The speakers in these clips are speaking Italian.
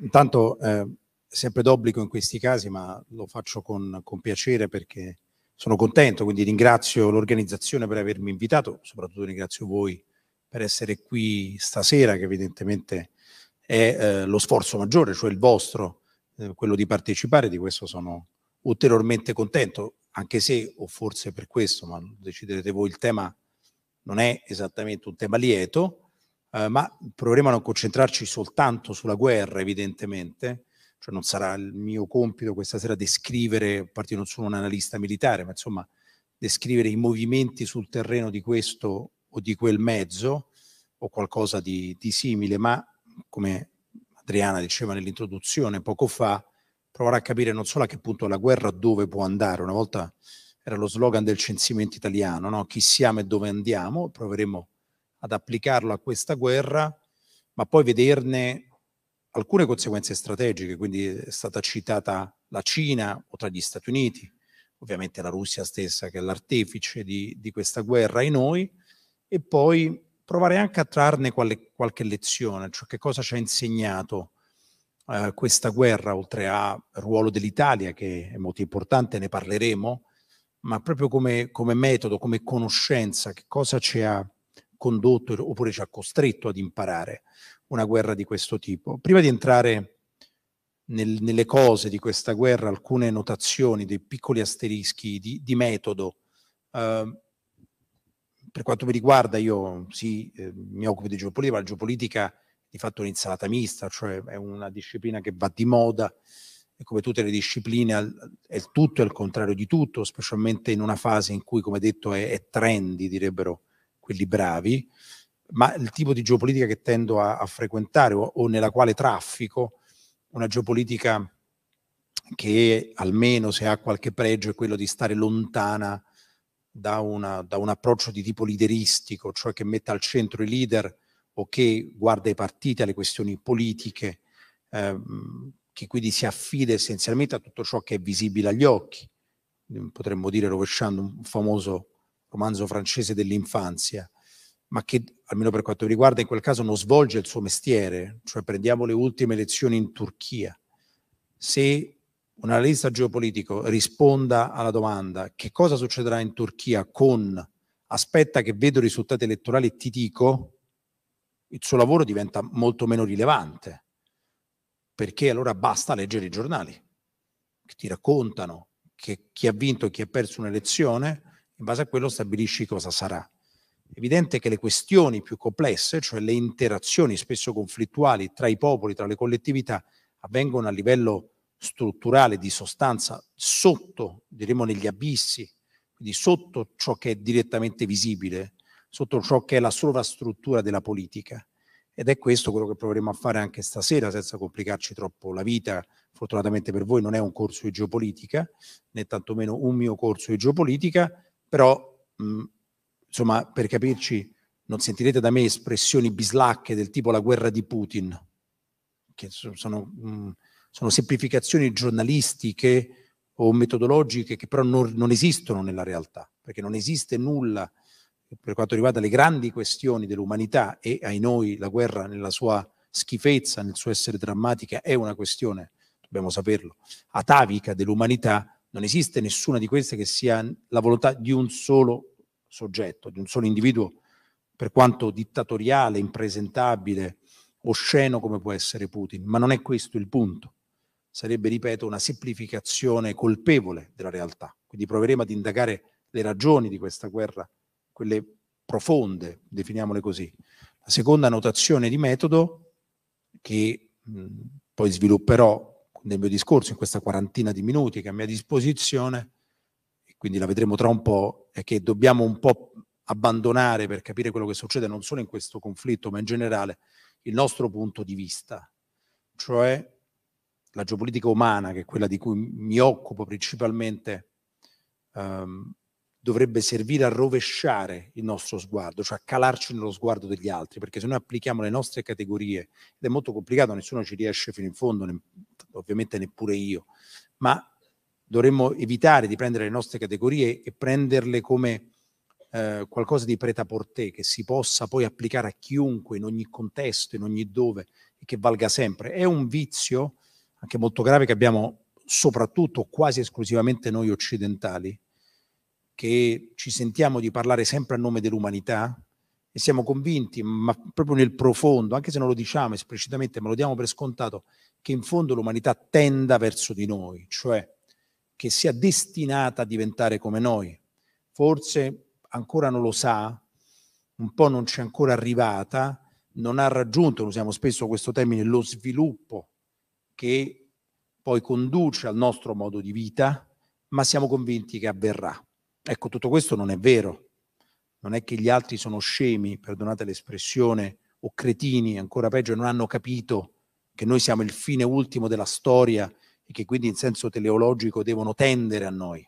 Intanto eh, sempre d'obbligo in questi casi, ma lo faccio con, con piacere perché sono contento, quindi ringrazio l'organizzazione per avermi invitato, soprattutto ringrazio voi per essere qui stasera, che evidentemente è eh, lo sforzo maggiore, cioè il vostro, eh, quello di partecipare, di questo sono ulteriormente contento, anche se, o forse per questo, ma deciderete voi, il tema non è esattamente un tema lieto, eh, ma proveremo a non concentrarci soltanto sulla guerra, evidentemente, cioè non sarà il mio compito questa sera descrivere, a parte non sono un analista militare, ma insomma descrivere i movimenti sul terreno di questo o di quel mezzo o qualcosa di, di simile, ma come Adriana diceva nell'introduzione poco fa, provare a capire non solo a che punto la guerra dove può andare, una volta era lo slogan del censimento italiano, no? chi siamo e dove andiamo, proveremo a ad applicarlo a questa guerra, ma poi vederne alcune conseguenze strategiche, quindi è stata citata la Cina o tra gli Stati Uniti, ovviamente la Russia stessa che è l'artefice di, di questa guerra e noi, e poi provare anche a trarne quale, qualche lezione, cioè che cosa ci ha insegnato eh, questa guerra, oltre al ruolo dell'Italia, che è molto importante, ne parleremo, ma proprio come, come metodo, come conoscenza, che cosa ci ha condotto oppure ci ha costretto ad imparare una guerra di questo tipo. Prima di entrare nel, nelle cose di questa guerra, alcune notazioni, dei piccoli asterischi di, di metodo. Eh, per quanto mi riguarda, io sì, eh, mi occupo di geopolitica, ma la geopolitica è di fatto un'insalata mista, cioè è una disciplina che va di moda e come tutte le discipline è il tutto e il contrario di tutto, specialmente in una fase in cui, come detto, è, è trendy, direbbero quelli bravi, ma il tipo di geopolitica che tendo a, a frequentare o, o, nella quale traffico, una geopolitica che almeno se ha qualche pregio è quello di stare lontana da, una, da un approccio di tipo lideristico, cioè che metta al centro i leader o che guarda i partiti, alle questioni politiche, ehm, che quindi si affida essenzialmente a tutto ciò che è visibile agli occhi. Potremmo dire rovesciando un famoso romanzo francese dell'infanzia, ma che, almeno per quanto mi riguarda, in quel caso non svolge il suo mestiere, cioè prendiamo le ultime elezioni in Turchia. Se un analista geopolitico risponda alla domanda che cosa succederà in Turchia con aspetta che vedo i risultati elettorali e ti dico, il suo lavoro diventa molto meno rilevante, perché allora basta leggere i giornali che ti raccontano che chi ha vinto e chi ha perso un'elezione in base a quello stabilisci cosa sarà. Evidente che le questioni più complesse, cioè le interazioni spesso conflittuali tra i popoli, tra le collettività, avvengono a livello strutturale di sostanza sotto, diremo, negli abissi, quindi sotto ciò che è direttamente visibile, sotto ciò che è la sovrastruttura della politica. Ed è questo quello che proveremo a fare anche stasera, senza complicarci troppo la vita. Fortunatamente per voi non è un corso di geopolitica, né tantomeno un mio corso di geopolitica, però mh, mhmm, insomma per capirci non sentirete da me espressioni bislacche del tipo la guerra di Putin, che sono, mh, mhmm, sono semplificazioni giornalistiche o metodologiche che però non, non esistono nella realtà, perché non esiste nulla per quanto riguarda le grandi questioni dell'umanità e ai noi la guerra nella sua schifezza, nel suo essere drammatica, è una questione, dobbiamo saperlo, atavica dell'umanità non esiste nessuna di queste che sia la volontà di un solo soggetto, di un solo individuo, per quanto dittatoriale, impresentabile, osceno come può essere Putin, ma non è questo il punto. Sarebbe, ripeto, una semplificazione colpevole della realtà. Quindi proveremo ad indagare le ragioni di questa guerra, quelle profonde, definiamole così. La seconda notazione di metodo, che mh, poi svilupperò nel mio discorso, in questa quarantina di minuti che è a mia disposizione, e quindi la vedremo tra un po', è che dobbiamo un po' abbandonare per capire quello che succede non solo in questo conflitto, ma in generale il nostro punto di vista, cioè la geopolitica umana, che è quella di cui mi occupo principalmente, ehm, dovrebbe servire a rovesciare il nostro sguardo, cioè a calarci nello sguardo degli altri, perché se noi applichiamo le nostre categorie, ed è molto complicato, nessuno ci riesce fino in fondo, ne, ovviamente neppure io, ma dovremmo evitare di prendere le nostre categorie e prenderle come eh, qualcosa di preta portè, che si possa poi applicare a chiunque, in ogni contesto, in ogni dove, e che valga sempre. È un vizio anche molto grave che abbiamo soprattutto quasi esclusivamente noi occidentali, che ci sentiamo di parlare sempre a nome dell'umanità e siamo convinti, ma proprio nel profondo, anche se non lo diciamo esplicitamente, ma lo diamo per scontato, che in fondo l'umanità tenda verso di noi, cioè che sia destinata a diventare come noi. Forse ancora non lo sa, un po' non c'è ancora arrivata, non ha raggiunto, usiamo spesso questo termine, lo sviluppo che poi conduce al nostro modo di vita, ma siamo convinti che avverrà. Ecco, tutto questo non è vero. Non è che gli altri sono scemi, perdonate l'espressione, o cretini, ancora peggio, non hanno capito che noi siamo il fine ultimo della storia e che quindi in senso teleologico devono tendere a noi.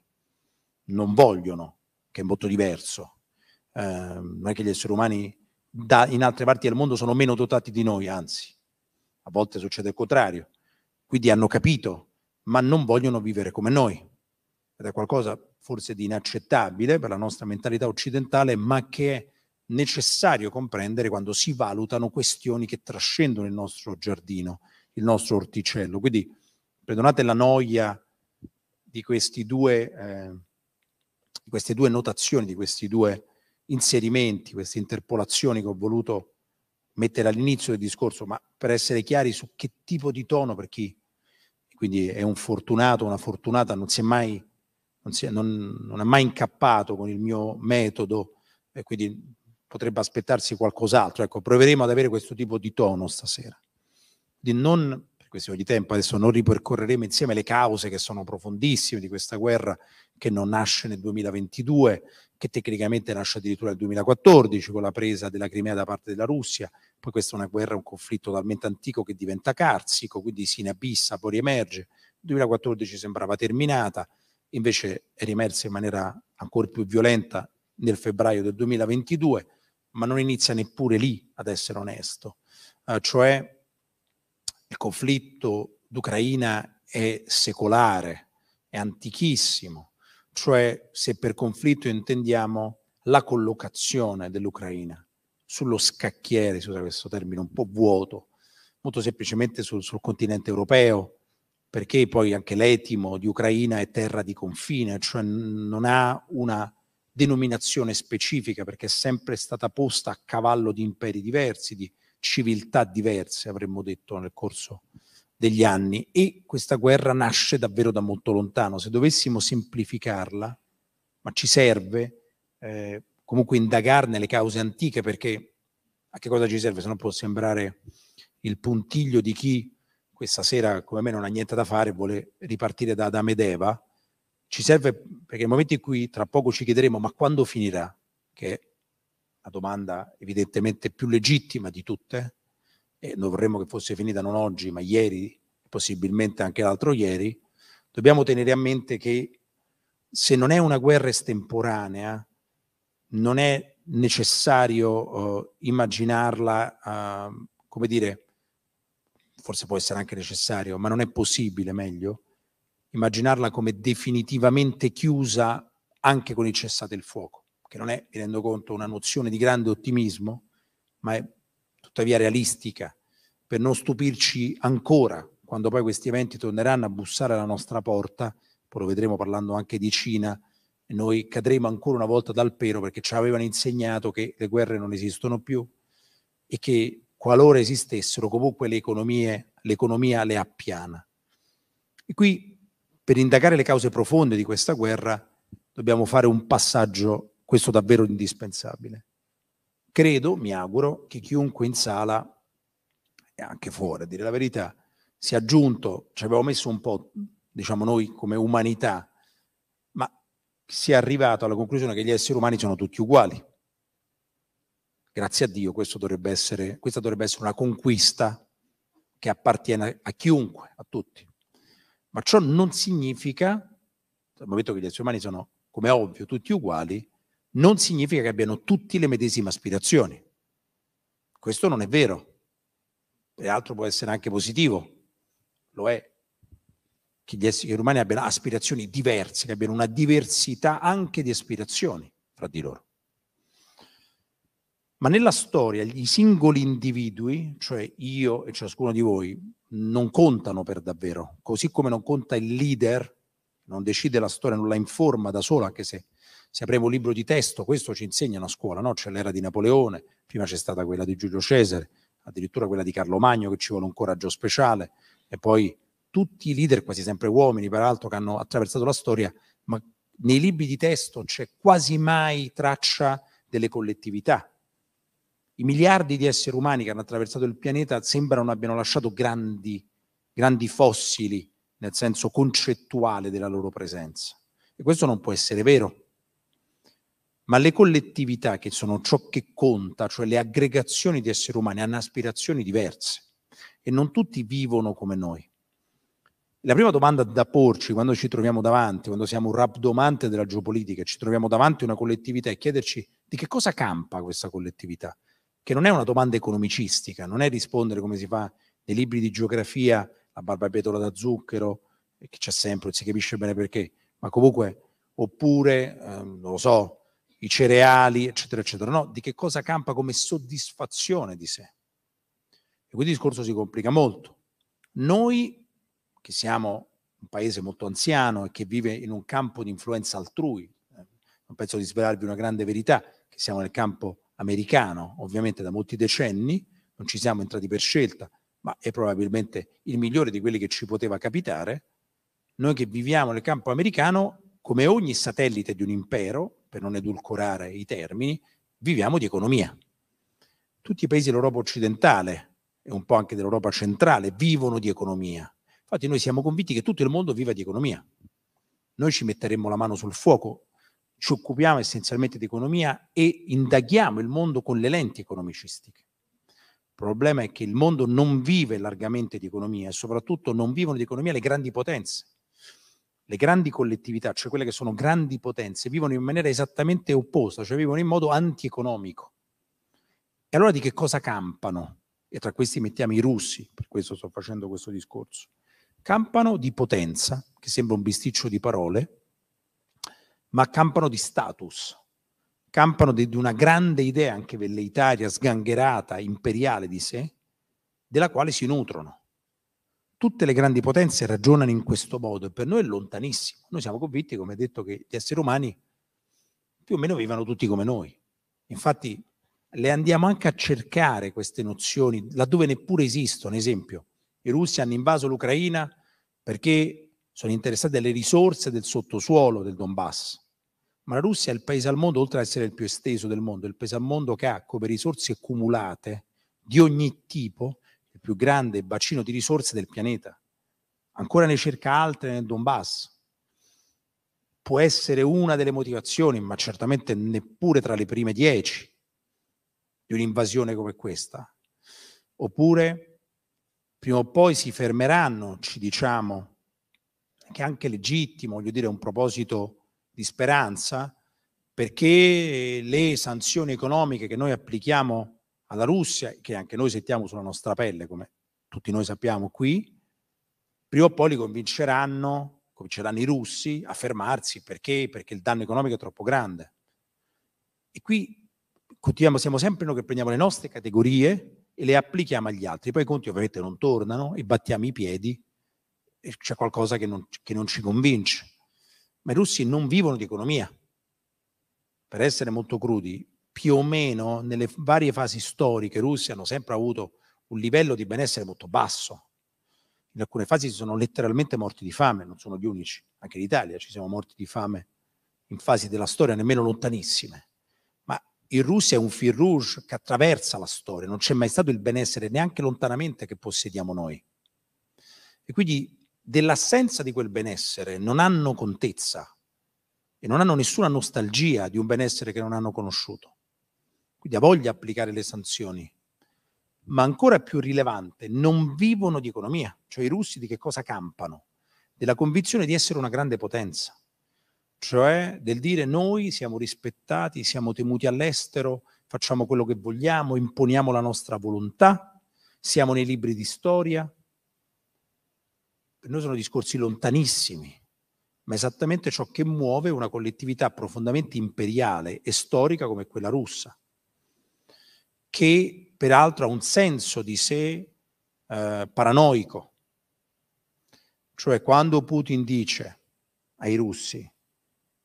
Non vogliono, che è molto diverso. Eh, non è che gli esseri umani da, in altre parti del mondo sono meno dotati di noi, anzi, a volte succede il contrario. Quindi hanno capito, ma non vogliono vivere come noi. Ed è qualcosa forse di inaccettabile per la nostra mentalità occidentale, ma che è necessario comprendere quando si valutano questioni che trascendono il nostro giardino, il nostro orticello. Quindi perdonate la noia di, due, eh, queste due notazioni, di questi due inserimenti, queste interpolazioni che ho voluto mettere all'inizio del discorso, ma per essere chiari su che tipo di tono per chi, quindi è un fortunato, una fortunata, non si è mai non, è, non, non è mai incappato con il mio metodo e quindi potrebbe aspettarsi qualcos'altro. Ecco, proveremo ad avere questo tipo di tono stasera. Di non, per questione di tempo, adesso non ripercorreremo insieme le cause che sono profondissime di questa guerra che non nasce nel 2022, che tecnicamente nasce addirittura nel 2014 con la presa della Crimea da parte della Russia. Poi questa è una guerra, un conflitto talmente antico che diventa carsico, quindi si inabissa, poi riemerge. Il 2014 sembrava terminata, invece è rimersa in maniera ancora più violenta nel febbraio del 2022, ma non inizia neppure lì ad essere onesto, eh, cioè il conflitto d'Ucraina è secolare, è antichissimo, cioè se per conflitto intendiamo la collocazione dell'Ucraina sullo scacchiere, si usa questo termine un po' vuoto, molto semplicemente sul, sul continente europeo, perché poi anche l'etimo di Ucraina è terra di confine, cioè non ha una denominazione specifica perché è sempre stata posta a cavallo di imperi diversi, di civiltà diverse, avremmo detto nel corso degli anni e questa guerra nasce davvero da molto lontano. Se dovessimo semplificarla, ma ci serve eh, comunque indagarne le cause antiche perché a che cosa ci serve? Se no può sembrare il puntiglio di chi questa sera come me non ha niente da fare, vuole ripartire da Adamo ed Eva, ci serve perché nel momento in cui tra poco ci chiederemo ma quando finirà, che è la domanda evidentemente più legittima di tutte, e noi vorremmo che fosse finita non oggi ma ieri, possibilmente anche l'altro ieri, dobbiamo tenere a mente che se non è una guerra estemporanea, non è necessario uh, immaginarla, uh, come dire, forse può essere anche necessario, ma non è possibile, meglio, immaginarla come definitivamente chiusa anche con il cessate il fuoco, che non è, mi rendo conto, una nozione di grande ottimismo, ma è tuttavia realistica, per non stupirci ancora quando poi questi eventi torneranno a bussare alla nostra porta, poi lo vedremo parlando anche di Cina, e noi cadremo ancora una volta dal pero perché ci avevano insegnato che le guerre non esistono più e che qualora esistessero comunque le economie, l'economia le appiana. E qui, per indagare le cause profonde di questa guerra, dobbiamo fare un passaggio, questo davvero indispensabile. Credo, mi auguro, che chiunque in sala, e anche fuori, a dire la verità, sia giunto, ci abbiamo messo un po', diciamo noi, come umanità, ma sia arrivato alla conclusione che gli esseri umani sono tutti uguali Grazie a Dio dovrebbe essere, questa dovrebbe essere una conquista che appartiene a chiunque, a tutti. Ma ciò non significa, dal momento che gli esseri umani sono, come ovvio, tutti uguali, non significa che abbiano tutti le medesime aspirazioni. Questo non è vero. Peraltro può essere anche positivo, lo è, che gli esseri umani abbiano aspirazioni diverse, che abbiano una diversità anche di aspirazioni fra di loro ma nella storia i singoli individui, cioè io e ciascuno di voi, non contano per davvero, così come non conta il leader, non decide la storia, non la informa da solo, anche se, se apriamo un libro di testo, questo ci insegnano a scuola, no? c'è l'era di Napoleone, prima c'è stata quella di Giulio Cesare, addirittura quella di Carlo Magno che ci vuole un coraggio speciale, e poi tutti i leader, quasi sempre uomini peraltro, che hanno attraversato la storia, ma nei libri di testo c'è quasi mai traccia delle collettività, i miliardi di esseri umani che hanno attraversato il pianeta sembrano abbiano lasciato grandi, grandi fossili nel senso concettuale della loro presenza. E questo non può essere vero. Ma le collettività, che sono ciò che conta, cioè le aggregazioni di esseri umani, hanno aspirazioni diverse e non tutti vivono come noi. La prima domanda da porci quando ci troviamo davanti, quando siamo un rabdomante della geopolitica, ci troviamo davanti a una collettività e chiederci di che cosa campa questa collettività, che non è una domanda economicistica, non è rispondere come si fa nei libri di geografia, la barbabietola da zucchero, che c'è sempre, non si capisce bene perché, ma comunque, oppure, eh, non lo so, i cereali, eccetera, eccetera. No, di che cosa campa come soddisfazione di sé. E quindi il discorso si complica molto. Noi, che siamo un paese molto anziano e che vive in un campo di influenza altrui, eh, non penso di svelarvi una grande verità, che siamo nel campo americano, ovviamente da molti decenni, non ci siamo entrati per scelta, ma è probabilmente il migliore di quelli che ci poteva capitare, noi che viviamo nel campo americano, come ogni satellite di un impero, per non edulcorare i termini, viviamo di economia. Tutti i paesi dell'Europa occidentale e un po' anche dell'Europa centrale vivono di economia. Infatti noi siamo convinti che tutto il mondo viva di economia. Noi ci metteremmo la mano sul fuoco ci occupiamo essenzialmente di economia e indaghiamo il mondo con le lenti economicistiche. Il problema è che il mondo non vive largamente di economia e soprattutto non vivono di economia le grandi potenze. Le grandi collettività, cioè quelle che sono grandi potenze, vivono in maniera esattamente opposta, cioè vivono in modo antieconomico. E allora di che cosa campano? E tra questi mettiamo i russi, per questo sto facendo questo discorso. Campano di potenza, che sembra un bisticcio di parole, ma campano di status, campano di, di una grande idea anche velleitaria, sgangherata, imperiale di sé, della quale si nutrono. Tutte le grandi potenze ragionano in questo modo e per noi è lontanissimo. Noi siamo convinti, come detto, che gli esseri umani più o meno vivano tutti come noi. Infatti le andiamo anche a cercare queste nozioni laddove neppure esistono. Esempio, i russi hanno invaso l'Ucraina perché sono interessati alle risorse del sottosuolo del Donbass ma la Russia è il paese al mondo, oltre ad essere il più esteso del mondo, è il paese al mondo che ha come risorse accumulate di ogni tipo il più grande bacino di risorse del pianeta. Ancora ne cerca altre nel Donbass. Può essere una delle motivazioni, ma certamente neppure tra le prime dieci di un'invasione come questa. Oppure prima o poi si fermeranno, ci diciamo, che è anche legittimo, voglio dire, un proposito di speranza, perché le sanzioni economiche che noi applichiamo alla Russia, che anche noi sentiamo sulla nostra pelle, come tutti noi sappiamo qui, prima o poi li convinceranno, convinceranno i russi a fermarsi perché? Perché il danno economico è troppo grande. E qui continuiamo, siamo sempre noi che prendiamo le nostre categorie e le applichiamo agli altri, poi i conti ovviamente non tornano e battiamo i piedi e c'è qualcosa che non, che non ci convince ma i russi non vivono di economia. Per essere molto crudi, più o meno nelle varie fasi storiche i russi hanno sempre avuto un livello di benessere molto basso. In alcune fasi si sono letteralmente morti di fame, non sono gli unici, anche in Italia ci siamo morti di fame in fasi della storia nemmeno lontanissime. Ma il Russia è un fil rouge che attraversa la storia, non c'è mai stato il benessere neanche lontanamente che possediamo noi. E quindi dell'assenza di quel benessere non hanno contezza e non hanno nessuna nostalgia di un benessere che non hanno conosciuto. Quindi ha voglia applicare le sanzioni, ma ancora più rilevante, non vivono di economia, cioè i russi di che cosa campano? Della convinzione di essere una grande potenza, cioè del dire noi siamo rispettati, siamo temuti all'estero, facciamo quello che vogliamo, imponiamo la nostra volontà, siamo nei libri di storia, per noi sono discorsi lontanissimi, ma esattamente ciò che muove una collettività profondamente imperiale e storica come quella russa, che peraltro ha un senso di sé eh, paranoico. Cioè quando Putin dice ai russi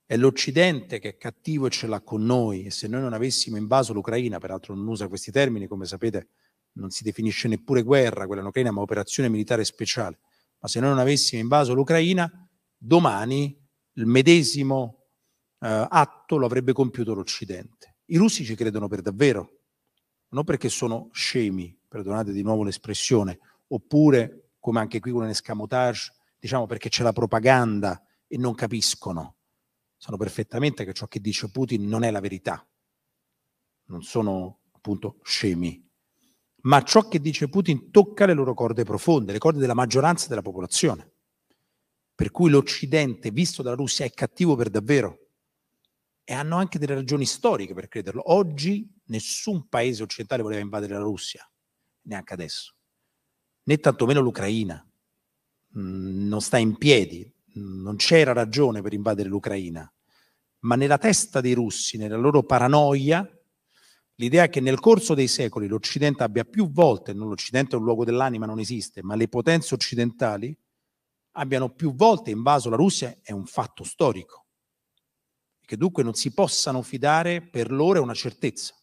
è l'Occidente che è cattivo e ce l'ha con noi e se noi non avessimo invaso l'Ucraina, peraltro non usa questi termini, come sapete non si definisce neppure guerra quella in Ucraina, ma operazione militare speciale, ma se noi non avessimo invaso l'Ucraina, domani il medesimo eh, atto lo avrebbe compiuto l'Occidente. I russi ci credono per davvero, non perché sono scemi, perdonate di nuovo l'espressione, oppure, come anche qui con un escamotage, diciamo perché c'è la propaganda e non capiscono. Sanno perfettamente che ciò che dice Putin non è la verità. Non sono appunto scemi, ma ciò che dice Putin tocca le loro corde profonde, le corde della maggioranza della popolazione. Per cui l'Occidente, visto dalla Russia, è cattivo per davvero. E hanno anche delle ragioni storiche per crederlo. Oggi nessun paese occidentale voleva invadere la Russia, neanche adesso, né tantomeno l'Ucraina. Mm, non sta in piedi, non c'era ragione per invadere l'Ucraina, ma nella testa dei russi, nella loro paranoia, L'idea è che nel corso dei secoli l'Occidente abbia più volte, non l'Occidente è un luogo dell'anima, non esiste, ma le potenze occidentali abbiano più volte invaso la Russia è un fatto storico. E che dunque non si possano fidare per loro è una certezza.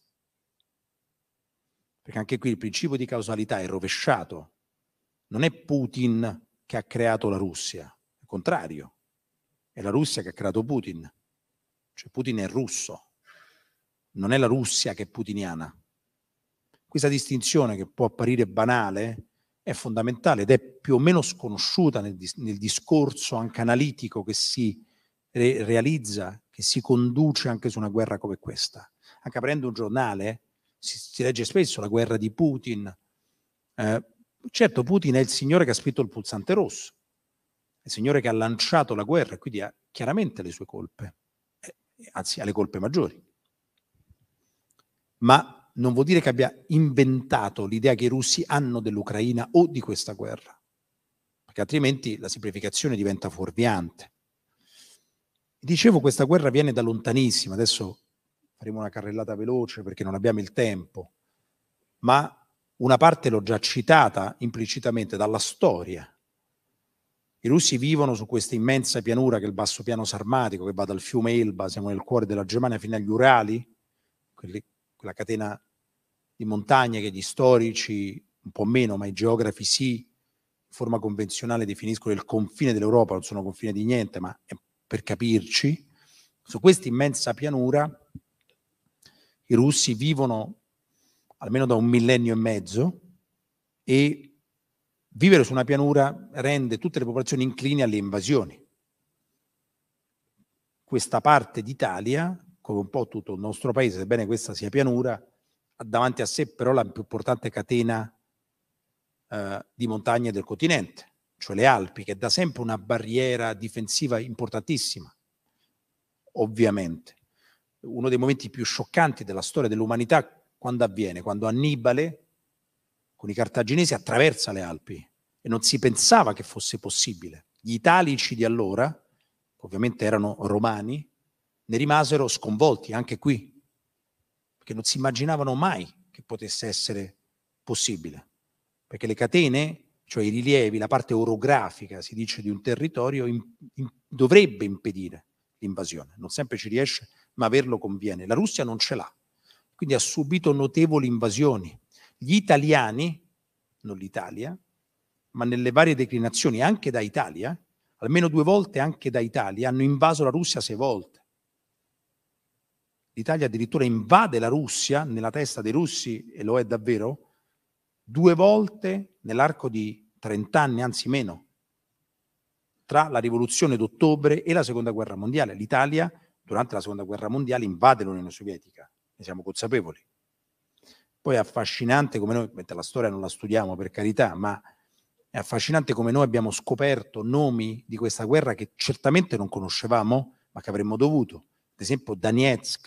Perché anche qui il principio di causalità è rovesciato. Non è Putin che ha creato la Russia, il contrario, è la Russia che ha creato Putin. Cioè Putin è russo, non è la Russia che è putiniana. Questa distinzione che può apparire banale è fondamentale ed è più o meno sconosciuta nel, nel discorso anche analitico che si re- realizza, che si conduce anche su una guerra come questa. Anche aprendo un giornale si, si legge spesso la guerra di Putin. Eh, certo, Putin è il signore che ha scritto il pulsante rosso, è il signore che ha lanciato la guerra e quindi ha chiaramente le sue colpe, eh, anzi ha le colpe maggiori ma non vuol dire che abbia inventato l'idea che i russi hanno dell'Ucraina o di questa guerra, perché altrimenti la semplificazione diventa fuorviante. Dicevo, questa guerra viene da lontanissima, adesso faremo una carrellata veloce perché non abbiamo il tempo, ma una parte l'ho già citata implicitamente dalla storia. I russi vivono su questa immensa pianura che è il basso piano sarmatico, che va dal fiume Elba, siamo nel cuore della Germania, fino agli Urali, quelli quella catena di montagne che gli storici, un po' meno, ma i geografi sì, in forma convenzionale definiscono il confine dell'Europa, non sono confine di niente, ma per capirci, su questa immensa pianura i russi vivono almeno da un millennio e mezzo e vivere su una pianura rende tutte le popolazioni incline alle invasioni. Questa parte d'Italia come un po' tutto il nostro paese, sebbene questa sia pianura, ha davanti a sé però la più importante catena eh, di montagne del continente, cioè le Alpi, che è da sempre una barriera difensiva importantissima, ovviamente. Uno dei momenti più scioccanti della storia dell'umanità quando avviene, quando Annibale con i cartaginesi attraversa le Alpi e non si pensava che fosse possibile. Gli italici di allora, ovviamente erano romani, ne rimasero sconvolti anche qui, perché non si immaginavano mai che potesse essere possibile, perché le catene, cioè i rilievi, la parte orografica, si dice, di un territorio in, in, dovrebbe impedire l'invasione, non sempre ci riesce, ma averlo conviene. La Russia non ce l'ha, quindi ha subito notevoli invasioni. Gli italiani, non l'Italia, ma nelle varie declinazioni anche da Italia, almeno due volte anche da Italia, hanno invaso la Russia sei volte l'Italia addirittura invade la Russia, nella testa dei russi, e lo è davvero, due volte nell'arco di 30 anni, anzi meno, tra la rivoluzione d'ottobre e la seconda guerra mondiale. L'Italia, durante la seconda guerra mondiale, invade l'Unione Sovietica, ne siamo consapevoli. Poi è affascinante come noi, mentre la storia non la studiamo per carità, ma è affascinante come noi abbiamo scoperto nomi di questa guerra che certamente non conoscevamo, ma che avremmo dovuto ad esempio Donetsk,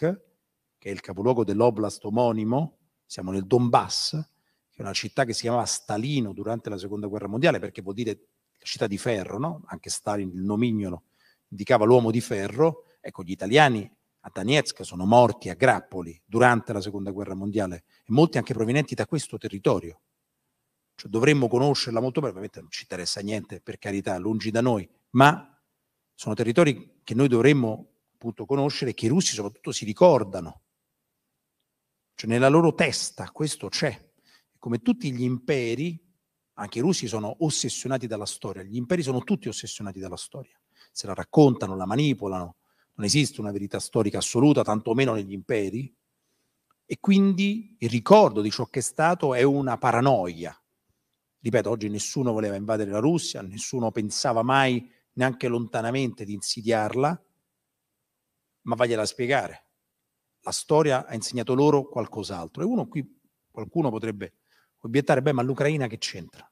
che è il capoluogo dell'oblast omonimo, siamo nel Donbass, che è una città che si chiamava Stalino durante la seconda guerra mondiale, perché vuol dire città di ferro, no? anche Stalin, il nomignolo, indicava l'uomo di ferro, ecco gli italiani a Donetsk sono morti a grappoli durante la seconda guerra mondiale e molti anche provenienti da questo territorio. Cioè, dovremmo conoscerla molto bene, ovviamente non ci interessa niente, per carità, lungi da noi, ma sono territori che noi dovremmo appunto conoscere che i russi soprattutto si ricordano, cioè nella loro testa questo c'è. Come tutti gli imperi, anche i russi sono ossessionati dalla storia, gli imperi sono tutti ossessionati dalla storia, se la raccontano, la manipolano, non esiste una verità storica assoluta, tantomeno negli imperi, e quindi il ricordo di ciò che è stato è una paranoia. Ripeto, oggi nessuno voleva invadere la Russia, nessuno pensava mai neanche lontanamente di insidiarla, ma vagliela a spiegare. La storia ha insegnato loro qualcos'altro. E uno qui, qualcuno potrebbe obiettare, beh, ma l'Ucraina che c'entra?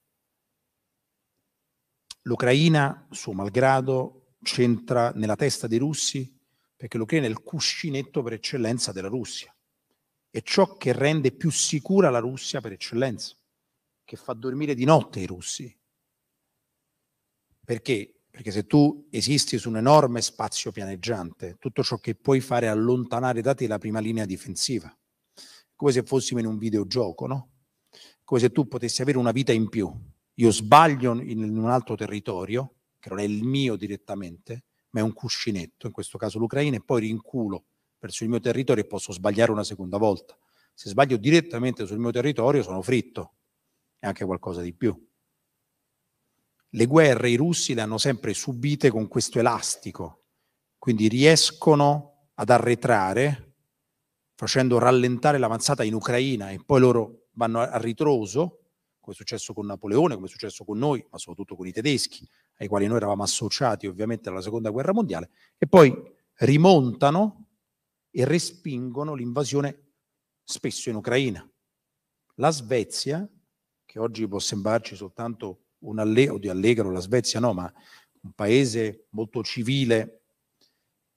L'Ucraina, suo malgrado, c'entra nella testa dei russi perché l'Ucraina è il cuscinetto per eccellenza della Russia. È ciò che rende più sicura la Russia per eccellenza, che fa dormire di notte i russi. Perché perché se tu esisti su un enorme spazio pianeggiante, tutto ciò che puoi fare è allontanare da te la prima linea difensiva. Come se fossimo in un videogioco, no? Come se tu potessi avere una vita in più. Io sbaglio in un altro territorio, che non è il mio direttamente, ma è un cuscinetto, in questo caso l'Ucraina, e poi rinculo verso il mio territorio e posso sbagliare una seconda volta. Se sbaglio direttamente sul mio territorio sono fritto, è anche qualcosa di più le guerre i russi le hanno sempre subite con questo elastico, quindi riescono ad arretrare facendo rallentare l'avanzata in Ucraina e poi loro vanno a ritroso, come è successo con Napoleone, come è successo con noi, ma soprattutto con i tedeschi, ai quali noi eravamo associati ovviamente alla Seconda Guerra Mondiale, e poi rimontano e respingono l'invasione spesso in Ucraina. La Svezia, che oggi può sembrarci soltanto un alle- o di Allegro, la Svezia no, ma un paese molto civile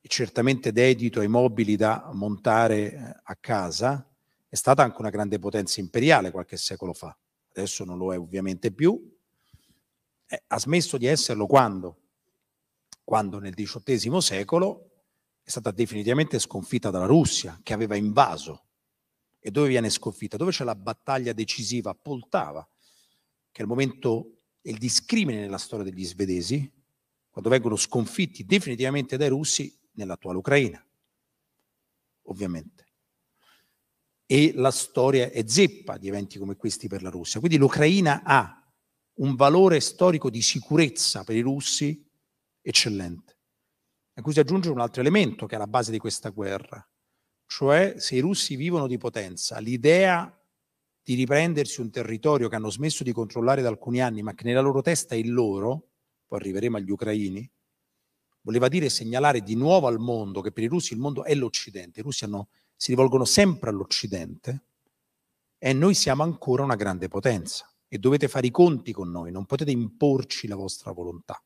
e certamente dedito ai mobili da montare eh, a casa, è stata anche una grande potenza imperiale qualche secolo fa. Adesso non lo è ovviamente più. Eh, ha smesso di esserlo quando? Quando nel XVIII secolo è stata definitivamente sconfitta dalla Russia, che aveva invaso. E dove viene sconfitta? Dove c'è la battaglia decisiva Poltava, che è il momento e il discrimine nella storia degli svedesi, quando vengono sconfitti definitivamente dai russi nell'attuale Ucraina, ovviamente. E la storia è zeppa di eventi come questi per la Russia. Quindi l'Ucraina ha un valore storico di sicurezza per i russi eccellente. A cui si aggiunge un altro elemento che è alla base di questa guerra, cioè se i russi vivono di potenza, l'idea di riprendersi un territorio che hanno smesso di controllare da alcuni anni, ma che nella loro testa è il loro, poi arriveremo agli ucraini, voleva dire segnalare di nuovo al mondo che per i russi il mondo è l'Occidente, i russi hanno, si rivolgono sempre all'Occidente e noi siamo ancora una grande potenza e dovete fare i conti con noi, non potete imporci la vostra volontà.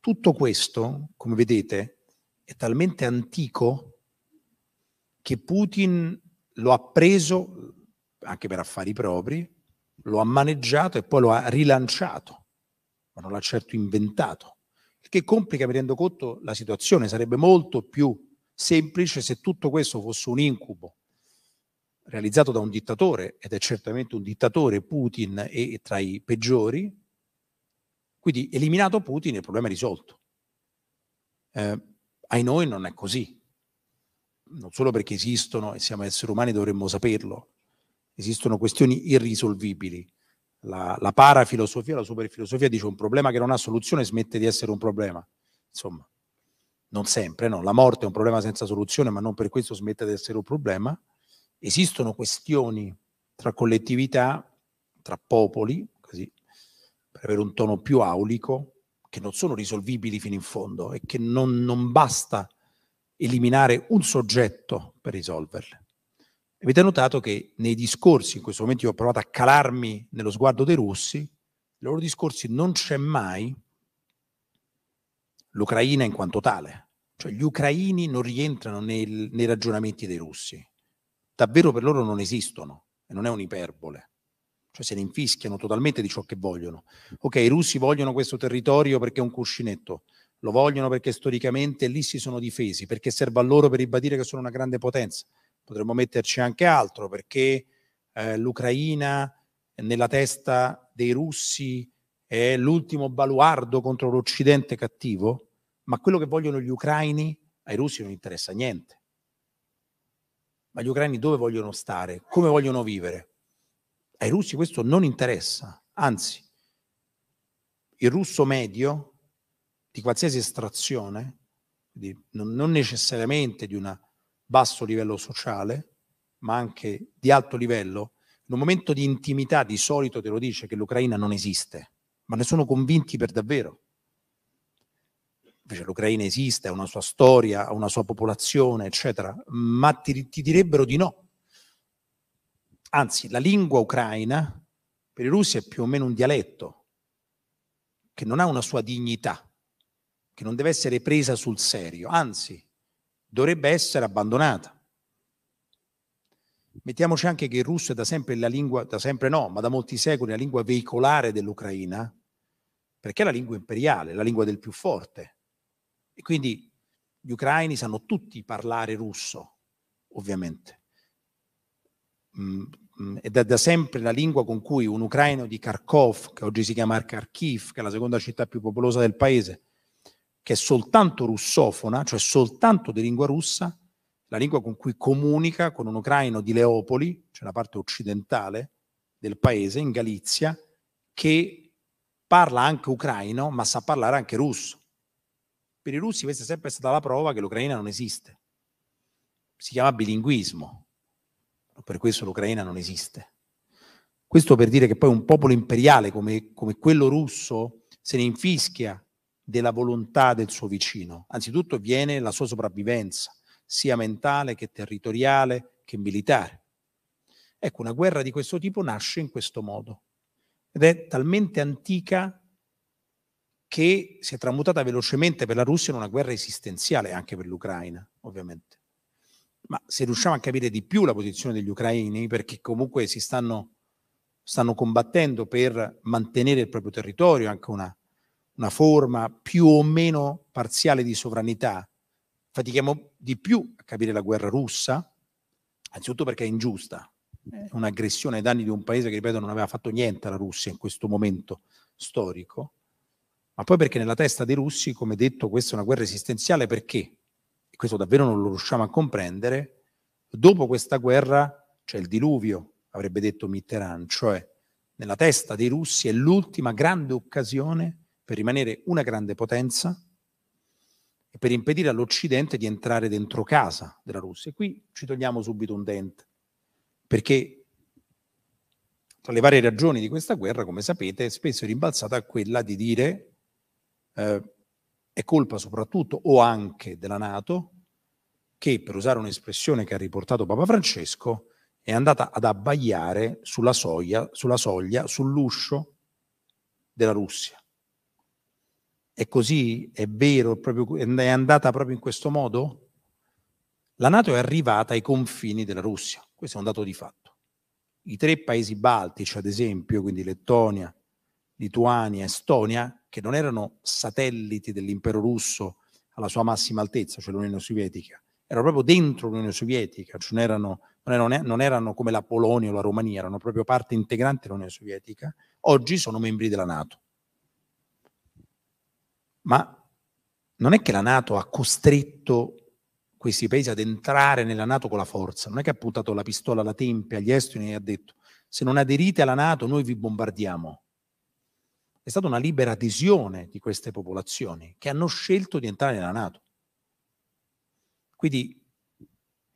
Tutto questo, come vedete, è talmente antico che Putin lo ha preso, anche per affari propri, lo ha maneggiato e poi lo ha rilanciato, ma non l'ha certo inventato. Il che complica, mi rendo conto, la situazione. Sarebbe molto più semplice se tutto questo fosse un incubo realizzato da un dittatore, ed è certamente un dittatore Putin e tra i peggiori. Quindi eliminato Putin il problema è risolto. Eh, ai noi non è così. Non solo perché esistono e siamo esseri umani dovremmo saperlo, esistono questioni irrisolvibili. La, la parafilosofia, la superfilosofia dice un problema che non ha soluzione smette di essere un problema. Insomma, non sempre, no? La morte è un problema senza soluzione, ma non per questo smette di essere un problema. Esistono questioni tra collettività, tra popoli, così, per avere un tono più aulico, che non sono risolvibili fino in fondo e che non, non basta eliminare un soggetto per risolverle. Avete notato che nei discorsi, in questo momento io ho provato a calarmi nello sguardo dei russi, nei loro discorsi non c'è mai l'Ucraina in quanto tale. Cioè gli ucraini non rientrano nel, nei ragionamenti dei russi. Davvero per loro non esistono, e non è un'iperbole. Cioè se ne infischiano totalmente di ciò che vogliono. Ok, i russi vogliono questo territorio perché è un cuscinetto, lo vogliono perché storicamente lì si sono difesi, perché serve a loro per ribadire che sono una grande potenza potremmo metterci anche altro perché eh, l'Ucraina nella testa dei russi è l'ultimo baluardo contro l'Occidente cattivo, ma quello che vogliono gli ucraini ai russi non interessa niente. Ma gli ucraini dove vogliono stare? Come vogliono vivere? Ai russi questo non interessa, anzi, il russo medio di qualsiasi estrazione, non necessariamente di una basso livello sociale, ma anche di alto livello, in un momento di intimità di solito te lo dice che l'Ucraina non esiste, ma ne sono convinti per davvero. Invece l'Ucraina esiste, ha una sua storia, ha una sua popolazione, eccetera, ma ti, ti direbbero di no. Anzi, la lingua ucraina per i russi è più o meno un dialetto che non ha una sua dignità, che non deve essere presa sul serio, anzi dovrebbe essere abbandonata. Mettiamoci anche che il russo è da sempre la lingua, da sempre no, ma da molti secoli la lingua veicolare dell'Ucraina, perché è la lingua imperiale, la lingua del più forte. E quindi gli ucraini sanno tutti parlare russo, ovviamente. ed mm, mm, è da sempre la lingua con cui un ucraino di Kharkov, che oggi si chiama Kharkiv, che è la seconda città più popolosa del paese, che è soltanto russofona, cioè soltanto di lingua russa, la lingua con cui comunica con un ucraino di Leopoli, cioè la parte occidentale del paese, in Galizia, che parla anche ucraino, ma sa parlare anche russo. Per i russi questa è sempre stata la prova che l'Ucraina non esiste. Si chiama bilinguismo, per questo l'Ucraina non esiste. Questo per dire che poi un popolo imperiale come, come quello russo se ne infischia della volontà del suo vicino. Anzitutto viene la sua sopravvivenza, sia mentale che territoriale che militare. Ecco, una guerra di questo tipo nasce in questo modo ed è talmente antica che si è tramutata velocemente per la Russia in una guerra esistenziale, anche per l'Ucraina, ovviamente. Ma se riusciamo a capire di più la posizione degli ucraini, perché comunque si stanno, stanno combattendo per mantenere il proprio territorio, anche una, una forma più o meno parziale di sovranità. Fatichiamo di più a capire la guerra russa, anzitutto perché è ingiusta, è eh. un'aggressione ai danni di un paese che, ripeto, non aveva fatto niente alla Russia in questo momento storico, ma poi perché nella testa dei russi, come detto, questa è una guerra esistenziale perché, e questo davvero non lo riusciamo a comprendere, dopo questa guerra c'è il diluvio, avrebbe detto Mitterrand, cioè nella testa dei russi è l'ultima grande occasione per rimanere una grande potenza e per impedire all'Occidente di entrare dentro casa della Russia. E qui ci togliamo subito un dente, perché tra le varie ragioni di questa guerra, come sapete, è spesso rimbalzata a quella di dire eh, è colpa soprattutto o anche della Nato, che per usare un'espressione che ha riportato Papa Francesco, è andata ad abbagliare sulla, soia, sulla soglia, sull'uscio della Russia. È così? È vero? È, proprio, è andata proprio in questo modo? La Nato è arrivata ai confini della Russia, questo è un dato di fatto. I tre paesi baltici, ad esempio, quindi Lettonia, Lituania, Estonia, che non erano satelliti dell'impero russo alla sua massima altezza, cioè l'Unione Sovietica, erano proprio dentro l'Unione Sovietica, cioè non, erano, non, erano, non erano come la Polonia o la Romania, erano proprio parte integrante dell'Unione Sovietica, oggi sono membri della Nato ma non è che la Nato ha costretto questi paesi ad entrare nella Nato con la forza, non è che ha puntato la pistola alla tempia, agli esteri e ha detto se non aderite alla Nato noi vi bombardiamo. È stata una libera adesione di queste popolazioni che hanno scelto di entrare nella Nato. Quindi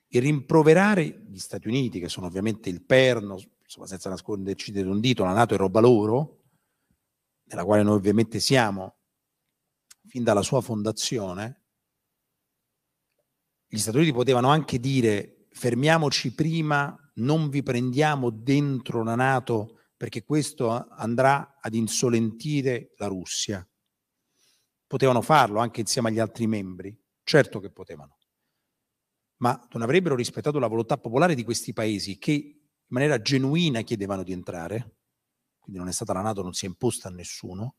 il rimproverare gli Stati Uniti, che sono ovviamente il perno, insomma, senza nasconderci di un dito, la Nato è roba loro, nella quale noi ovviamente siamo, fin dalla sua fondazione, gli Stati Uniti potevano anche dire fermiamoci prima, non vi prendiamo dentro la Nato perché questo andrà ad insolentire la Russia. Potevano farlo anche insieme agli altri membri, certo che potevano, ma non avrebbero rispettato la volontà popolare di questi paesi che in maniera genuina chiedevano di entrare, quindi non è stata la Nato, non si è imposta a nessuno,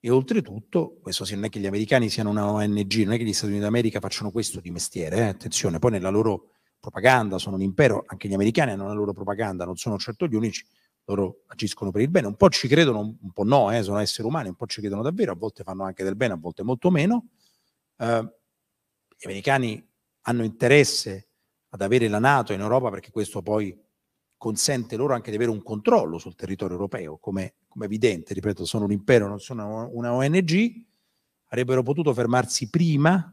e oltretutto, questo non è che gli americani siano una ONG, non è che gli Stati Uniti d'America facciano questo di mestiere, eh? attenzione, poi nella loro propaganda sono un impero, anche gli americani hanno la loro propaganda, non sono certo gli unici, loro agiscono per il bene, un po' ci credono, un po' no, eh? sono esseri umani, un po' ci credono davvero, a volte fanno anche del bene, a volte molto meno. Eh, gli americani hanno interesse ad avere la Nato in Europa perché questo poi consente loro anche di avere un controllo sul territorio europeo, come, come evidente, ripeto, sono un impero, non sono una ONG, avrebbero potuto fermarsi prima,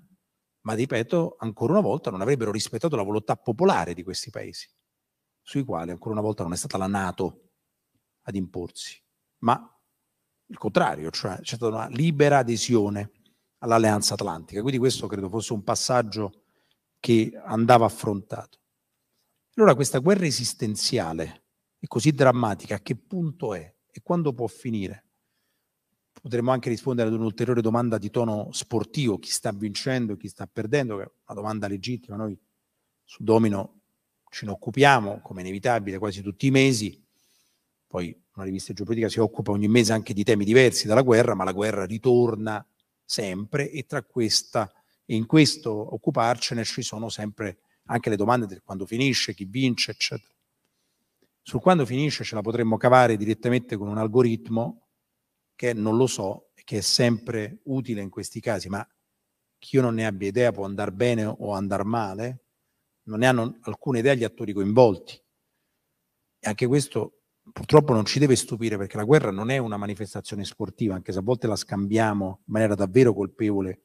ma ripeto, ancora una volta non avrebbero rispettato la volontà popolare di questi paesi, sui quali ancora una volta non è stata la Nato ad imporsi, ma il contrario, cioè c'è stata una libera adesione all'alleanza atlantica. Quindi questo credo fosse un passaggio che andava affrontato. Allora questa guerra esistenziale è così drammatica, a che punto è e quando può finire? Potremmo anche rispondere ad un'ulteriore domanda di tono sportivo, chi sta vincendo, chi sta perdendo, che è una domanda legittima, noi su Domino ce ne occupiamo come inevitabile quasi tutti i mesi, poi una rivista geopolitica si occupa ogni mese anche di temi diversi dalla guerra, ma la guerra ritorna sempre e tra questa e in questo occuparcene ci sono sempre anche le domande del quando finisce, chi vince, eccetera. Sul quando finisce ce la potremmo cavare direttamente con un algoritmo che non lo so e che è sempre utile in questi casi, ma chi io non ne abbia idea può andare bene o andare male, non ne hanno alcuna idea gli attori coinvolti. E anche questo purtroppo non ci deve stupire perché la guerra non è una manifestazione sportiva, anche se a volte la scambiamo in maniera davvero colpevole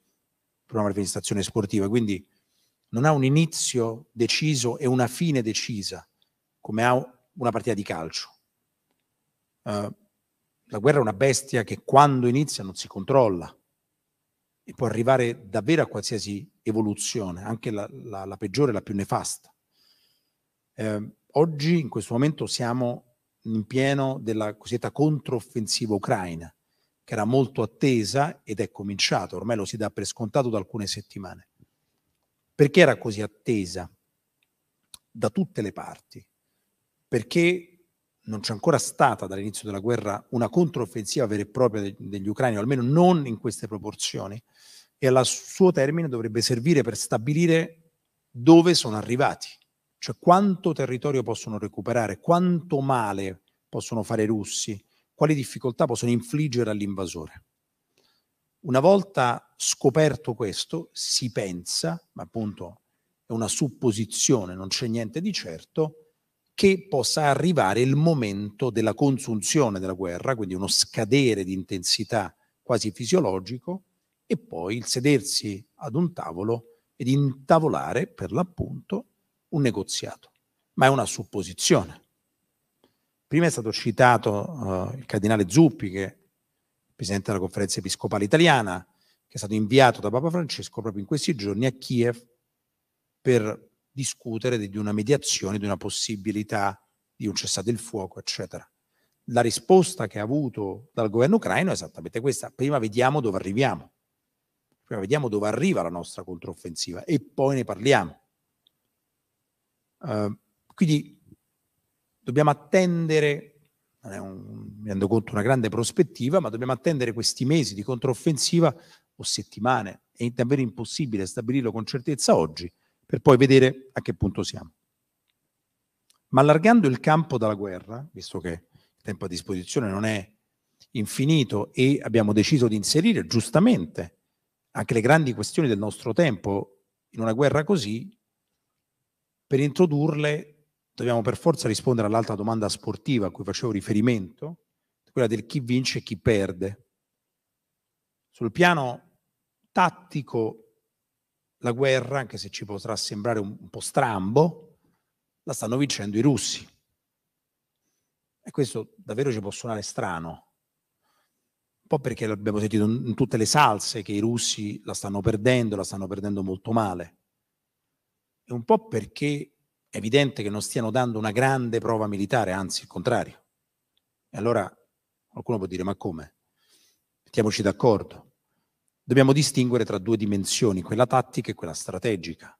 per una manifestazione sportiva. Quindi non ha un inizio deciso e una fine decisa, come ha una partita di calcio. Uh, la guerra è una bestia che quando inizia non si controlla e può arrivare davvero a qualsiasi evoluzione, anche la, la, la peggiore, la più nefasta. Uh, oggi, in questo momento, siamo in pieno della cosiddetta controffensiva ucraina, che era molto attesa ed è cominciata, ormai lo si dà per scontato da alcune settimane. Perché era così attesa da tutte le parti? Perché non c'è ancora stata dall'inizio della guerra una controffensiva vera e propria degli ucraini, o almeno non in queste proporzioni, e al suo termine dovrebbe servire per stabilire dove sono arrivati, cioè quanto territorio possono recuperare, quanto male possono fare i russi, quali difficoltà possono infliggere all'invasore. Una volta scoperto questo, si pensa, ma appunto è una supposizione, non c'è niente di certo, che possa arrivare il momento della consunzione della guerra, quindi uno scadere di intensità quasi fisiologico, e poi il sedersi ad un tavolo ed intavolare, per l'appunto, un negoziato. Ma è una supposizione. Prima è stato citato uh, il cardinale Zuppi che presidente della conferenza episcopale italiana, che è stato inviato da Papa Francesco proprio in questi giorni a Kiev per discutere di una mediazione, di una possibilità di un cessate il fuoco, eccetera. La risposta che ha avuto dal governo ucraino è esattamente questa. Prima vediamo dove arriviamo, prima vediamo dove arriva la nostra controffensiva e poi ne parliamo. Uh, quindi dobbiamo attendere è un, mi rendo conto, una grande prospettiva, ma dobbiamo attendere questi mesi di controffensiva o settimane. È davvero impossibile stabilirlo con certezza oggi per poi vedere a che punto siamo. Ma allargando il campo dalla guerra, visto che il tempo a disposizione non è infinito e abbiamo deciso di inserire giustamente anche le grandi questioni del nostro tempo in una guerra così, per introdurle dobbiamo per forza rispondere all'altra domanda sportiva a cui facevo riferimento, quella del chi vince e chi perde. Sul piano tattico, la guerra, anche se ci potrà sembrare un po' strambo, la stanno vincendo i russi. E questo davvero ci può suonare strano, un po' perché l'abbiamo sentito in tutte le salse che i russi la stanno perdendo, la stanno perdendo molto male, e un po' perché è evidente che non stiano dando una grande prova militare, anzi il contrario. E allora qualcuno può dire ma come? Mettiamoci d'accordo. Dobbiamo distinguere tra due dimensioni, quella tattica e quella strategica.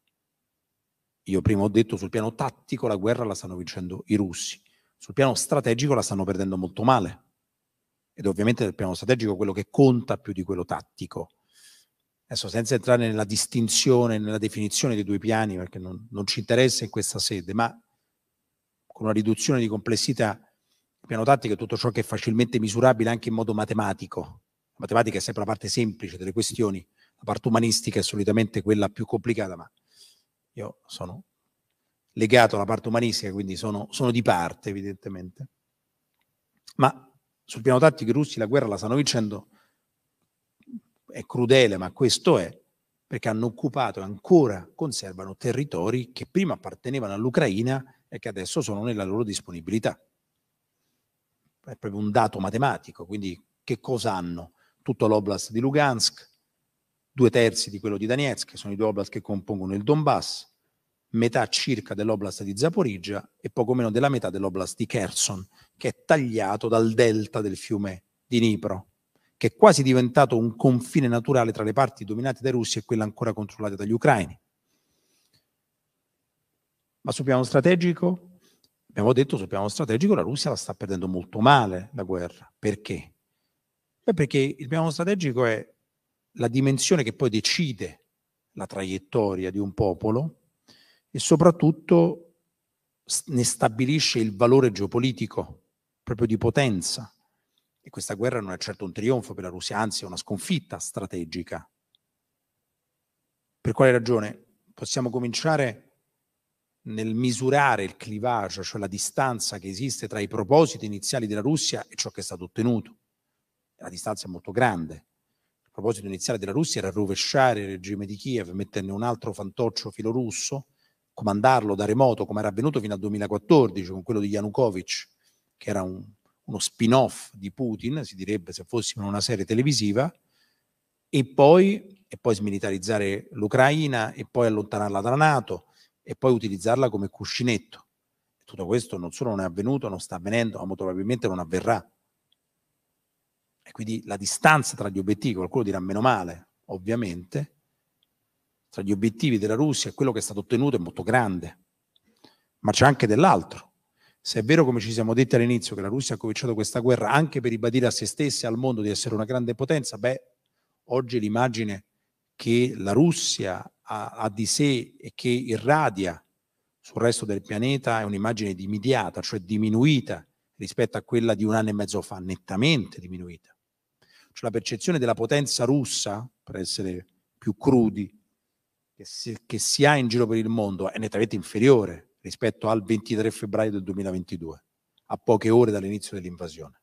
Io prima ho detto sul piano tattico la guerra la stanno vincendo i russi, sul piano strategico la stanno perdendo molto male. Ed ovviamente nel piano strategico quello che conta più di quello tattico adesso senza entrare nella distinzione, nella definizione dei due piani, perché non, non ci interessa in questa sede, ma con una riduzione di complessità, il piano tattico è tutto ciò che è facilmente misurabile anche in modo matematico. La matematica è sempre la parte semplice delle questioni, la parte umanistica è solitamente quella più complicata, ma io sono legato alla parte umanistica, quindi sono, sono di parte evidentemente. Ma sul piano tattico i russi la guerra la stanno vincendo è crudele, ma questo è, perché hanno occupato e ancora conservano territori che prima appartenevano all'Ucraina e che adesso sono nella loro disponibilità. È proprio un dato matematico, quindi che cosa hanno? Tutto l'oblast di Lugansk, due terzi di quello di Donetsk, che sono i due oblast che compongono il Donbass, metà circa dell'oblast di Zaporizia e poco meno della metà dell'oblast di Kherson, che è tagliato dal delta del fiume di Dnipro che è quasi diventato un confine naturale tra le parti dominate dai russi e quelle ancora controllate dagli ucraini. Ma sul piano strategico, abbiamo detto sul piano strategico la Russia la sta perdendo molto male la guerra. Perché? Beh, perché il piano strategico è la dimensione che poi decide la traiettoria di un popolo e soprattutto ne stabilisce il valore geopolitico, proprio di potenza. E questa guerra non è certo un trionfo per la Russia, anzi è una sconfitta strategica. Per quale ragione? Possiamo cominciare nel misurare il clivaggio, cioè la distanza che esiste tra i propositi iniziali della Russia e ciò che è stato ottenuto. La distanza è molto grande. Il proposito iniziale della Russia era rovesciare il regime di Kiev, metterne un altro fantoccio filorusso, comandarlo da remoto, come era avvenuto fino al 2014 con quello di Yanukovych, che era un uno spin-off di Putin, si direbbe se fossimo in una serie televisiva, e poi, e poi smilitarizzare l'Ucraina e poi allontanarla dalla Nato e poi utilizzarla come cuscinetto. Tutto questo non solo non è avvenuto, non sta avvenendo, ma molto probabilmente non avverrà. E quindi la distanza tra gli obiettivi, qualcuno dirà meno male, ovviamente, tra gli obiettivi della Russia e quello che è stato ottenuto è molto grande, ma c'è anche dell'altro. Se è vero, come ci siamo detti all'inizio, che la Russia ha cominciato questa guerra anche per ribadire a se stessa e al mondo di essere una grande potenza, beh, oggi l'immagine che la Russia ha, ha di sé e che irradia sul resto del pianeta è un'immagine dimidiata, cioè diminuita rispetto a quella di un anno e mezzo fa, nettamente diminuita. Cioè la percezione della potenza russa, per essere più crudi, che si, che si ha in giro per il mondo è nettamente inferiore rispetto al 23 febbraio del 2022, a poche ore dall'inizio dell'invasione.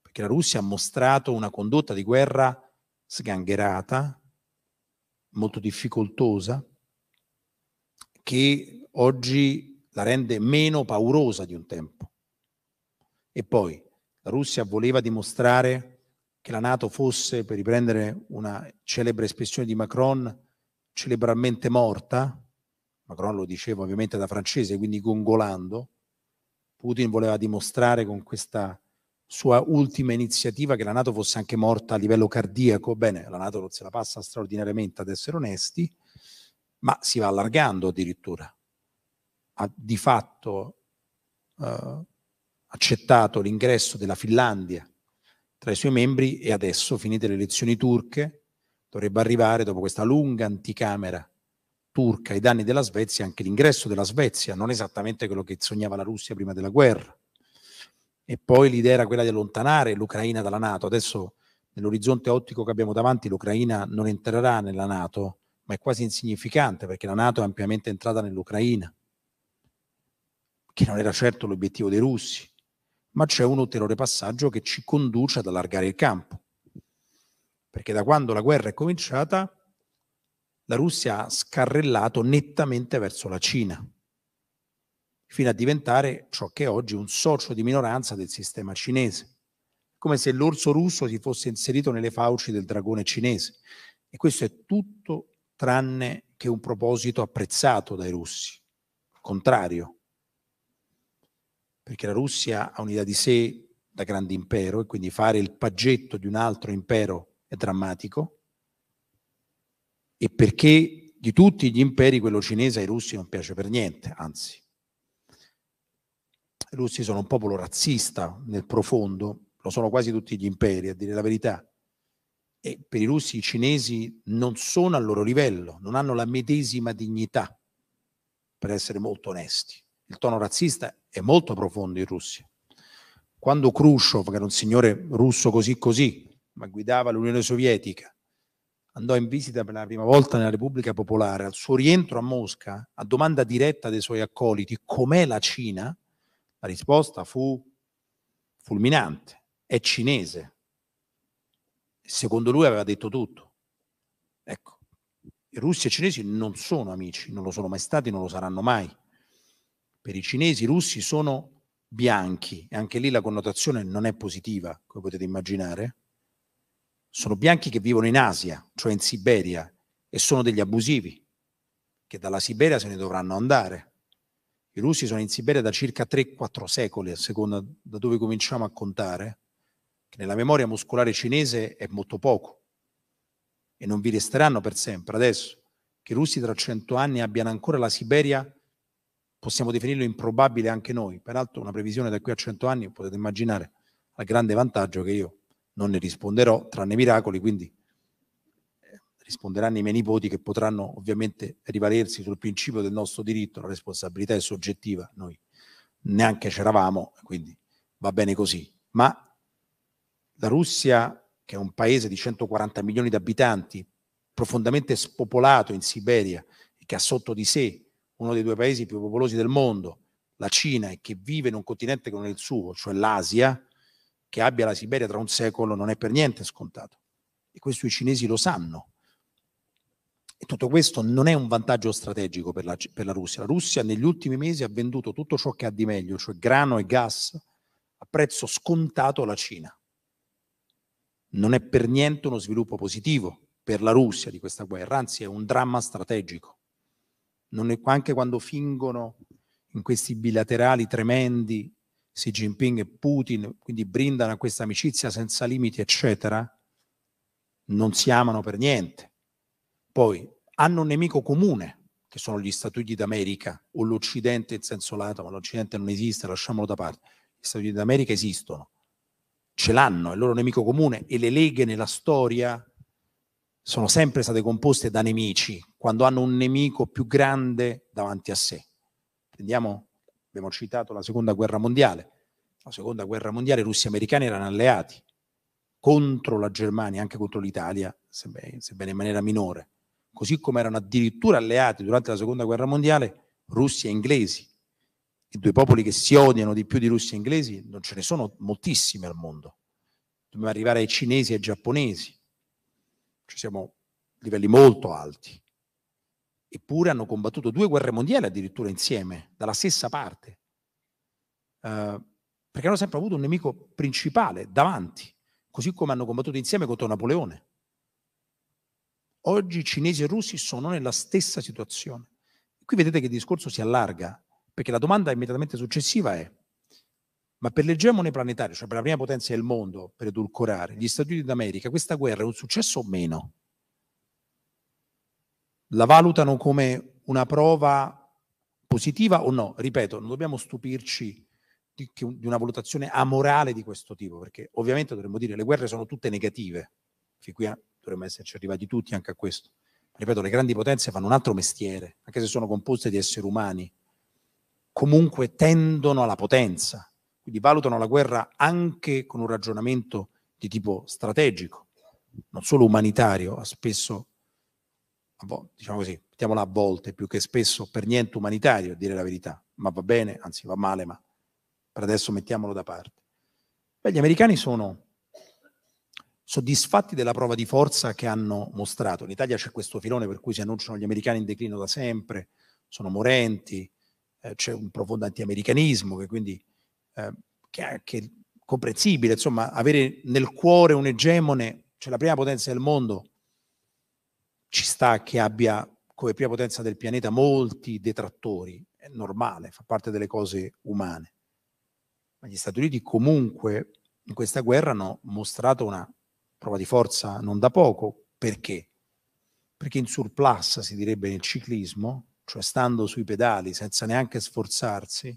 Perché la Russia ha mostrato una condotta di guerra sgangherata, molto difficoltosa, che oggi la rende meno paurosa di un tempo. E poi la Russia voleva dimostrare che la Nato fosse, per riprendere una celebre espressione di Macron, celebralmente morta, Macron lo diceva ovviamente da francese, quindi gongolando, Putin voleva dimostrare con questa sua ultima iniziativa che la Nato fosse anche morta a livello cardiaco. Bene, la Nato non se la passa straordinariamente, ad essere onesti, ma si va allargando addirittura. Ha di fatto eh, accettato l'ingresso della Finlandia tra i suoi membri e adesso, finite le elezioni turche, dovrebbe arrivare dopo questa lunga anticamera turca ai danni della Svezia anche l'ingresso della Svezia, non esattamente quello che sognava la Russia prima della guerra. E poi l'idea era quella di allontanare l'Ucraina dalla Nato. Adesso nell'orizzonte ottico che abbiamo davanti l'Ucraina non entrerà nella Nato, ma è quasi insignificante perché la Nato è ampiamente entrata nell'Ucraina, che non era certo l'obiettivo dei russi, ma c'è un ulteriore passaggio che ci conduce ad allargare il campo. Perché da quando la guerra è cominciata la Russia ha scarrellato nettamente verso la Cina, fino a diventare ciò che è oggi un socio di minoranza del sistema cinese, come se l'orso russo si fosse inserito nelle fauci del dragone cinese. E questo è tutto tranne che un proposito apprezzato dai russi, contrario, perché la Russia ha un'idea di sé da grande impero e quindi fare il paggetto di un altro impero è drammatico e perché di tutti gli imperi quello cinese ai russi non piace per niente, anzi. I russi sono un popolo razzista nel profondo, lo sono quasi tutti gli imperi, a dire la verità. E per i russi i cinesi non sono al loro livello, non hanno la medesima dignità, per essere molto onesti. Il tono razzista è molto profondo in Russia. Quando Khrushchev, che era un signore russo così così, ma guidava l'Unione Sovietica, andò in visita per la prima volta nella Repubblica Popolare, al suo rientro a Mosca, a domanda diretta dei suoi accoliti, com'è la Cina? La risposta fu fulminante, è cinese. Secondo lui aveva detto tutto. Ecco, i russi e i cinesi non sono amici, non lo sono mai stati, non lo saranno mai. Per i cinesi i russi sono bianchi e anche lì la connotazione non è positiva, come potete immaginare sono bianchi che vivono in Asia, cioè in Siberia, e sono degli abusivi, che dalla Siberia se ne dovranno andare. I russi sono in Siberia da circa 3-4 secoli, a seconda da dove cominciamo a contare, che nella memoria muscolare cinese è molto poco e non vi resteranno per sempre. Adesso che i russi tra 100 anni abbiano ancora la Siberia, possiamo definirlo improbabile anche noi. Peraltro una previsione da qui a 100 anni, potete immaginare, ha grande vantaggio che io non ne risponderò, tranne miracoli, quindi eh, risponderanno i miei nipoti che potranno ovviamente rivalersi sul principio del nostro diritto, la responsabilità è soggettiva, noi neanche c'eravamo, quindi va bene così. Ma la Russia, che è un paese di 140 milioni di abitanti, profondamente spopolato in Siberia e che ha sotto di sé uno dei due paesi più popolosi del mondo, la Cina, e che vive in un continente che non è il suo, cioè l'Asia, che abbia la Siberia tra un secolo non è per niente scontato. E questo i cinesi lo sanno. E tutto questo non è un vantaggio strategico per la, per la, Russia. La Russia negli ultimi mesi ha venduto tutto ciò che ha di meglio, cioè grano e gas, a prezzo scontato alla Cina. Non è per niente uno sviluppo positivo per la Russia di questa guerra, anzi è un dramma strategico. È, anche quando fingono in questi bilaterali tremendi Xi Jinping e Putin, quindi brindano a questa amicizia senza limiti, eccetera, non si amano per niente. Poi hanno un nemico comune, che sono gli Stati Uniti d'America o l'Occidente in senso lato, ma l'Occidente non esiste, lasciamolo da parte. Gli Stati Uniti d'America esistono, ce l'hanno, è il loro nemico comune e le leghe nella storia sono sempre state composte da nemici, quando hanno un nemico più grande davanti a sé. Prendiamo abbiamo citato la seconda guerra mondiale. La seconda guerra mondiale, Russia e americani erano alleati contro la Germania, anche contro l'Italia, sebbene, sebbene in maniera minore. Così come erano addirittura alleati durante la seconda guerra mondiale russi e inglesi. I due popoli che si odiano di più di russi e inglesi non ce ne sono moltissimi al mondo. Dobbiamo arrivare ai cinesi e ai giapponesi. Ci siamo a livelli molto alti eppure hanno combattuto due guerre mondiali addirittura insieme, dalla stessa parte, eh, perché hanno sempre avuto un nemico principale davanti, così come hanno combattuto insieme contro Napoleone. Oggi cinesi e russi sono nella stessa situazione. Qui vedete che il discorso si allarga, perché la domanda immediatamente successiva è, ma per l'egemone planetario, cioè per la prima potenza del mondo, per edulcorare, gli Stati Uniti d'America, questa guerra è un successo o meno? la valutano come una prova positiva o no? Ripeto, non dobbiamo stupirci di, di una valutazione amorale di questo tipo, perché ovviamente dovremmo dire che le guerre sono tutte negative, fin qui eh, dovremmo esserci arrivati tutti anche a questo. Ripeto, le grandi potenze fanno un altro mestiere, anche se sono composte di esseri umani, comunque tendono alla potenza, quindi valutano la guerra anche con un ragionamento di tipo strategico, non solo umanitario, spesso diciamo così, mettiamola a volte, più che spesso per niente umanitario, a dire la verità, ma va bene, anzi va male, ma per adesso mettiamolo da parte. Beh, gli americani sono soddisfatti della prova di forza che hanno mostrato. In Italia c'è questo filone per cui si annunciano gli americani in declino da sempre, sono morenti, eh, c'è un profondo antiamericanismo che quindi eh, che, che è comprensibile, insomma, avere nel cuore un egemone, cioè la prima potenza del mondo, ci sta che abbia come prima potenza del pianeta molti detrattori, è normale, fa parte delle cose umane. Ma gli Stati Uniti comunque in questa guerra hanno mostrato una prova di forza non da poco, perché? Perché in surplus, si direbbe nel ciclismo, cioè stando sui pedali senza neanche sforzarsi,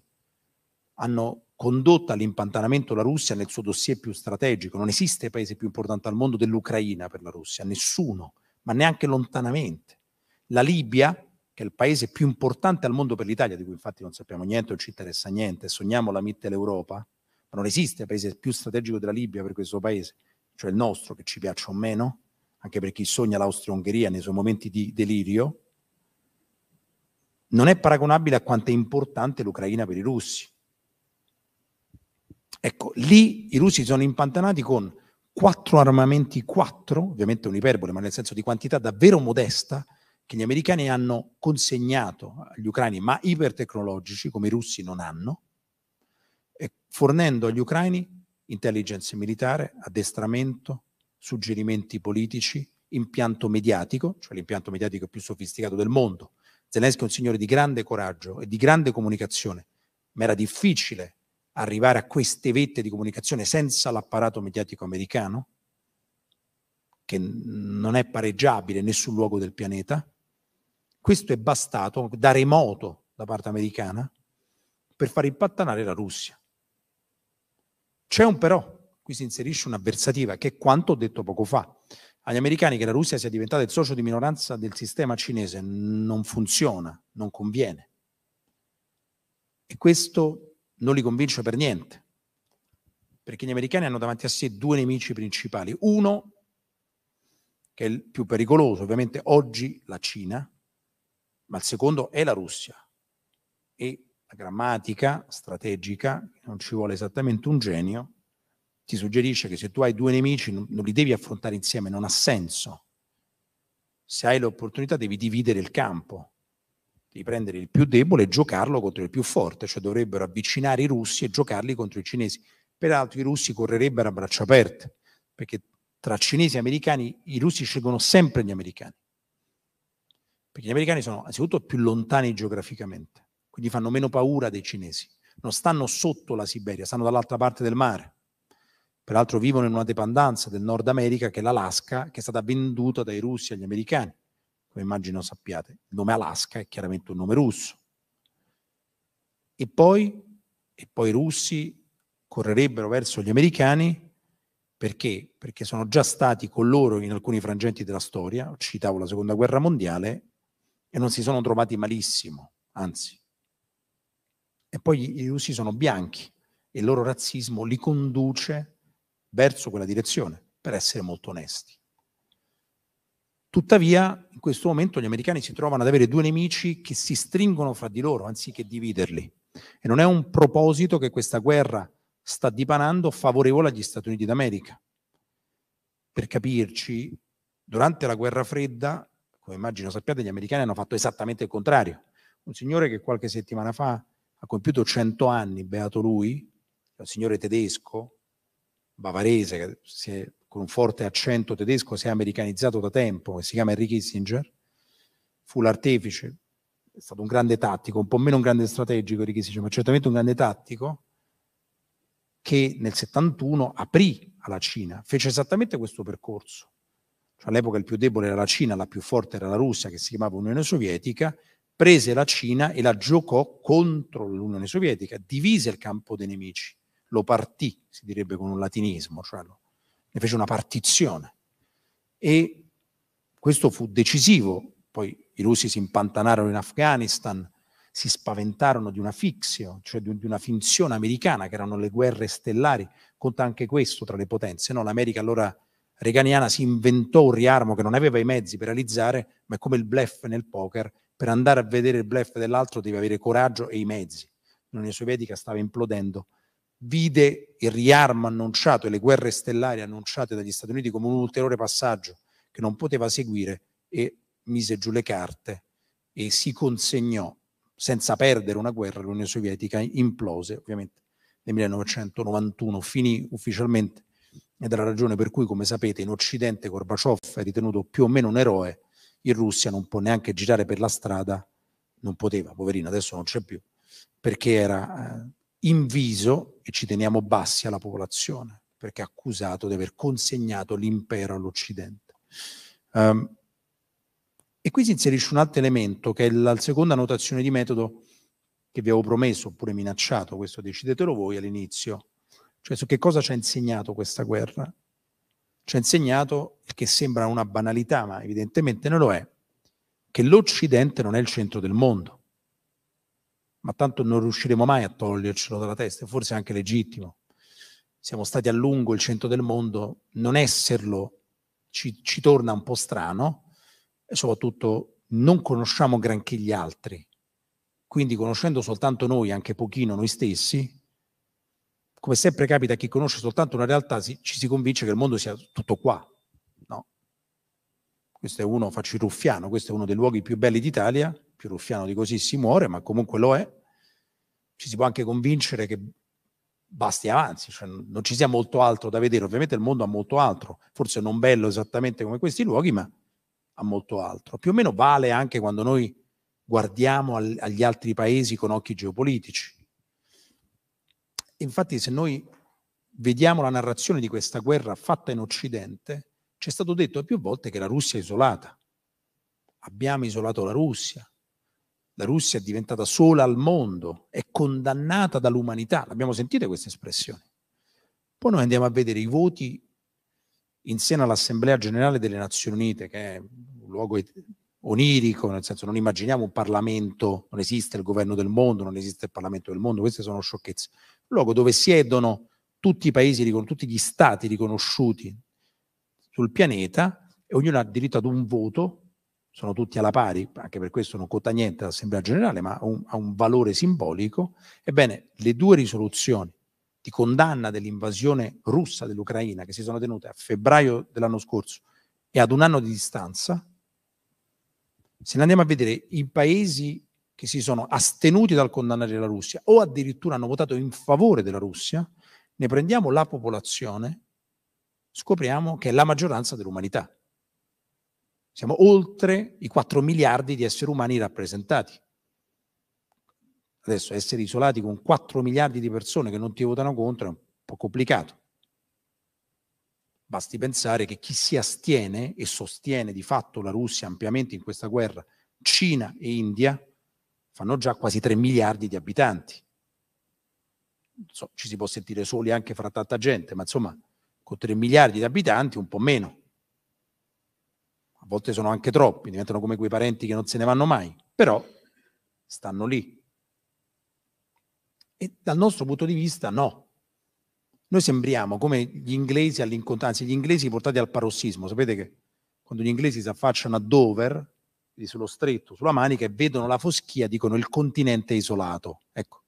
hanno condotto all'impantanamento la Russia nel suo dossier più strategico. Non esiste paese più importante al mondo dell'Ucraina per la Russia, nessuno ma neanche lontanamente. La Libia, che è il paese più importante al mondo per l'Italia, di cui infatti non sappiamo niente, non ci interessa niente, sogniamo la Mitteleuropa, ma non esiste paese più strategico della Libia per questo paese, cioè il nostro, che ci piaccia o meno, anche per chi sogna l'Austria-Ungheria nei suoi momenti di delirio, non è paragonabile a quanto è importante l'Ucraina per i russi. Ecco, lì i russi sono impantanati con quattro armamenti, quattro, ovviamente un'iperbole, ma nel senso di quantità davvero modesta, che gli americani hanno consegnato agli ucraini, ma ipertecnologici, come i russi non hanno, fornendo agli ucraini intelligence militare, addestramento, suggerimenti politici, impianto mediatico, cioè l'impianto mediatico più sofisticato del mondo. Zelensky è un signore di grande coraggio e di grande comunicazione, ma era difficile arrivare a queste vette di comunicazione senza l'apparato mediatico americano, che non è pareggiabile in nessun luogo del pianeta. Questo è bastato da remoto da parte americana per far impattanare la Russia. C'è un però, qui si inserisce un'avversativa, che è quanto ho detto poco fa. Agli americani che la Russia sia diventata il socio di minoranza del sistema cinese non funziona, non conviene. E questo non li convince per niente, perché gli americani hanno davanti a sé due nemici principali. Uno, che è il più pericoloso, ovviamente oggi la Cina, ma il secondo è la Russia. E la grammatica strategica, non ci vuole esattamente un genio, ti suggerisce che se tu hai due nemici non, non li devi affrontare insieme, non ha senso. Se hai l'opportunità devi dividere il campo di prendere il più debole e giocarlo contro il più forte, cioè dovrebbero avvicinare i russi e giocarli contro i cinesi. Peraltro i russi correrebbero a braccia aperte, perché tra cinesi e americani i russi scelgono sempre gli americani, perché gli americani sono anzitutto più lontani geograficamente, quindi fanno meno paura dei cinesi, non stanno sotto la Siberia, stanno dall'altra parte del mare. Peraltro vivono in una dependenza del Nord America che è l'Alaska, che è stata venduta dai russi agli americani come immagino sappiate. Il nome Alaska è chiaramente un nome russo. E poi, e poi i russi correrebbero verso gli americani perché? Perché sono già stati con loro in alcuni frangenti della storia, citavo la seconda guerra mondiale, e non si sono trovati malissimo, anzi. E poi i russi sono bianchi e il loro razzismo li conduce verso quella direzione, per essere molto onesti. Tuttavia, in questo momento gli americani si trovano ad avere due nemici che si stringono fra di loro anziché dividerli. E non è un proposito che questa guerra sta dipanando favorevole agli Stati Uniti d'America. Per capirci, durante la guerra fredda, come immagino sappiate, gli americani hanno fatto esattamente il contrario. Un signore che qualche settimana fa ha compiuto 100 anni, beato lui, un signore tedesco, bavarese, che si è con un forte accento tedesco, si è americanizzato da tempo, che si chiama Henry Kissinger, fu l'artefice, è stato un grande tattico, un po' meno un grande strategico Henry Kissinger, ma certamente un grande tattico, che nel 71 aprì alla Cina, fece esattamente questo percorso. Cioè, all'epoca il più debole era la Cina, la più forte era la Russia, che si chiamava Unione Sovietica, prese la Cina e la giocò contro l'Unione Sovietica, divise il campo dei nemici, lo partì, si direbbe con un latinismo, cioè lo, ne fece una partizione e questo fu decisivo. Poi i russi si impantanarono in Afghanistan, si spaventarono di una fixio, cioè di, una finzione americana, che erano le guerre stellari, conta anche questo tra le potenze. No? L'America allora reganiana si inventò un riarmo che non aveva i mezzi per realizzare, ma è come il bluff nel poker, per andare a vedere il bleff dell'altro devi avere coraggio e i mezzi. L'Unione Sovietica stava implodendo vide il riarmo annunciato e le guerre stellari annunciate dagli Stati Uniti come un ulteriore passaggio che non poteva seguire e mise giù le carte e si consegnò senza perdere una guerra l'Unione Sovietica implose ovviamente nel 1991 finì ufficialmente ed è la ragione per cui come sapete in occidente Gorbaciov è ritenuto più o meno un eroe in Russia non può neanche girare per la strada non poteva poverino adesso non c'è più perché era eh, inviso, e ci teniamo bassi alla popolazione, perché è accusato di aver consegnato l'impero all'Occidente. Um, e qui si inserisce un altro elemento, che è la seconda notazione di metodo che vi avevo promesso, oppure minacciato, questo decidetelo voi all'inizio, cioè su che cosa ci ha insegnato questa guerra. Ci ha insegnato, che sembra una banalità, ma evidentemente non lo è, che l'Occidente non è il centro del mondo ma tanto non riusciremo mai a togliercelo dalla testa, forse anche legittimo. Siamo stati a lungo il centro del mondo, non esserlo ci, ci torna un po' strano e soprattutto non conosciamo granché gli altri. Quindi conoscendo soltanto noi, anche pochino noi stessi, come sempre capita a chi conosce soltanto una realtà, si, ci si convince che il mondo sia tutto qua. No. Questo è uno, faccio il ruffiano, questo è uno dei luoghi più belli d'Italia, più ruffiano di così si muore, ma comunque lo è, ci si può anche convincere che basti avanzi, cioè non ci sia molto altro da vedere, ovviamente il mondo ha molto altro, forse non bello esattamente come questi luoghi, ma ha molto altro. Più o meno vale anche quando noi guardiamo al, agli altri paesi con occhi geopolitici. Infatti se noi vediamo la narrazione di questa guerra fatta in Occidente, ci è stato detto più volte che la Russia è isolata. Abbiamo isolato la Russia, la Russia è diventata sola al mondo, è condannata dall'umanità. L'abbiamo sentita questa espressione. Poi noi andiamo a vedere i voti in seno all'Assemblea Generale delle Nazioni Unite, che è un luogo onirico, nel senso non immaginiamo un Parlamento, non esiste il governo del mondo, non esiste il Parlamento del mondo, queste sono sciocchezze. Un luogo dove siedono tutti i paesi, tutti gli stati riconosciuti sul pianeta e ognuno ha diritto ad un voto sono tutti alla pari, anche per questo non conta niente l'Assemblea generale, ma ha un, ha un valore simbolico, ebbene le due risoluzioni di condanna dell'invasione russa dell'Ucraina che si sono tenute a febbraio dell'anno scorso e ad un anno di distanza, se ne andiamo a vedere i paesi che si sono astenuti dal condannare la Russia o addirittura hanno votato in favore della Russia, ne prendiamo la popolazione, scopriamo che è la maggioranza dell'umanità. Siamo oltre i 4 miliardi di esseri umani rappresentati. Adesso essere isolati con 4 miliardi di persone che non ti votano contro è un po' complicato. Basti pensare che chi si astiene e sostiene di fatto la Russia ampiamente in questa guerra, Cina e India, fanno già quasi 3 miliardi di abitanti. Non So, ci si può sentire soli anche fra tanta gente, ma insomma con 3 miliardi di abitanti un po' meno volte sono anche troppi, diventano come quei parenti che non se ne vanno mai, però stanno lì. E dal nostro punto di vista no. Noi sembriamo come gli inglesi all'incontro, anzi gli inglesi portati al parossismo, sapete che quando gli inglesi si affacciano a Dover, sullo stretto, sulla manica, e vedono la foschia, dicono il continente isolato. Ecco,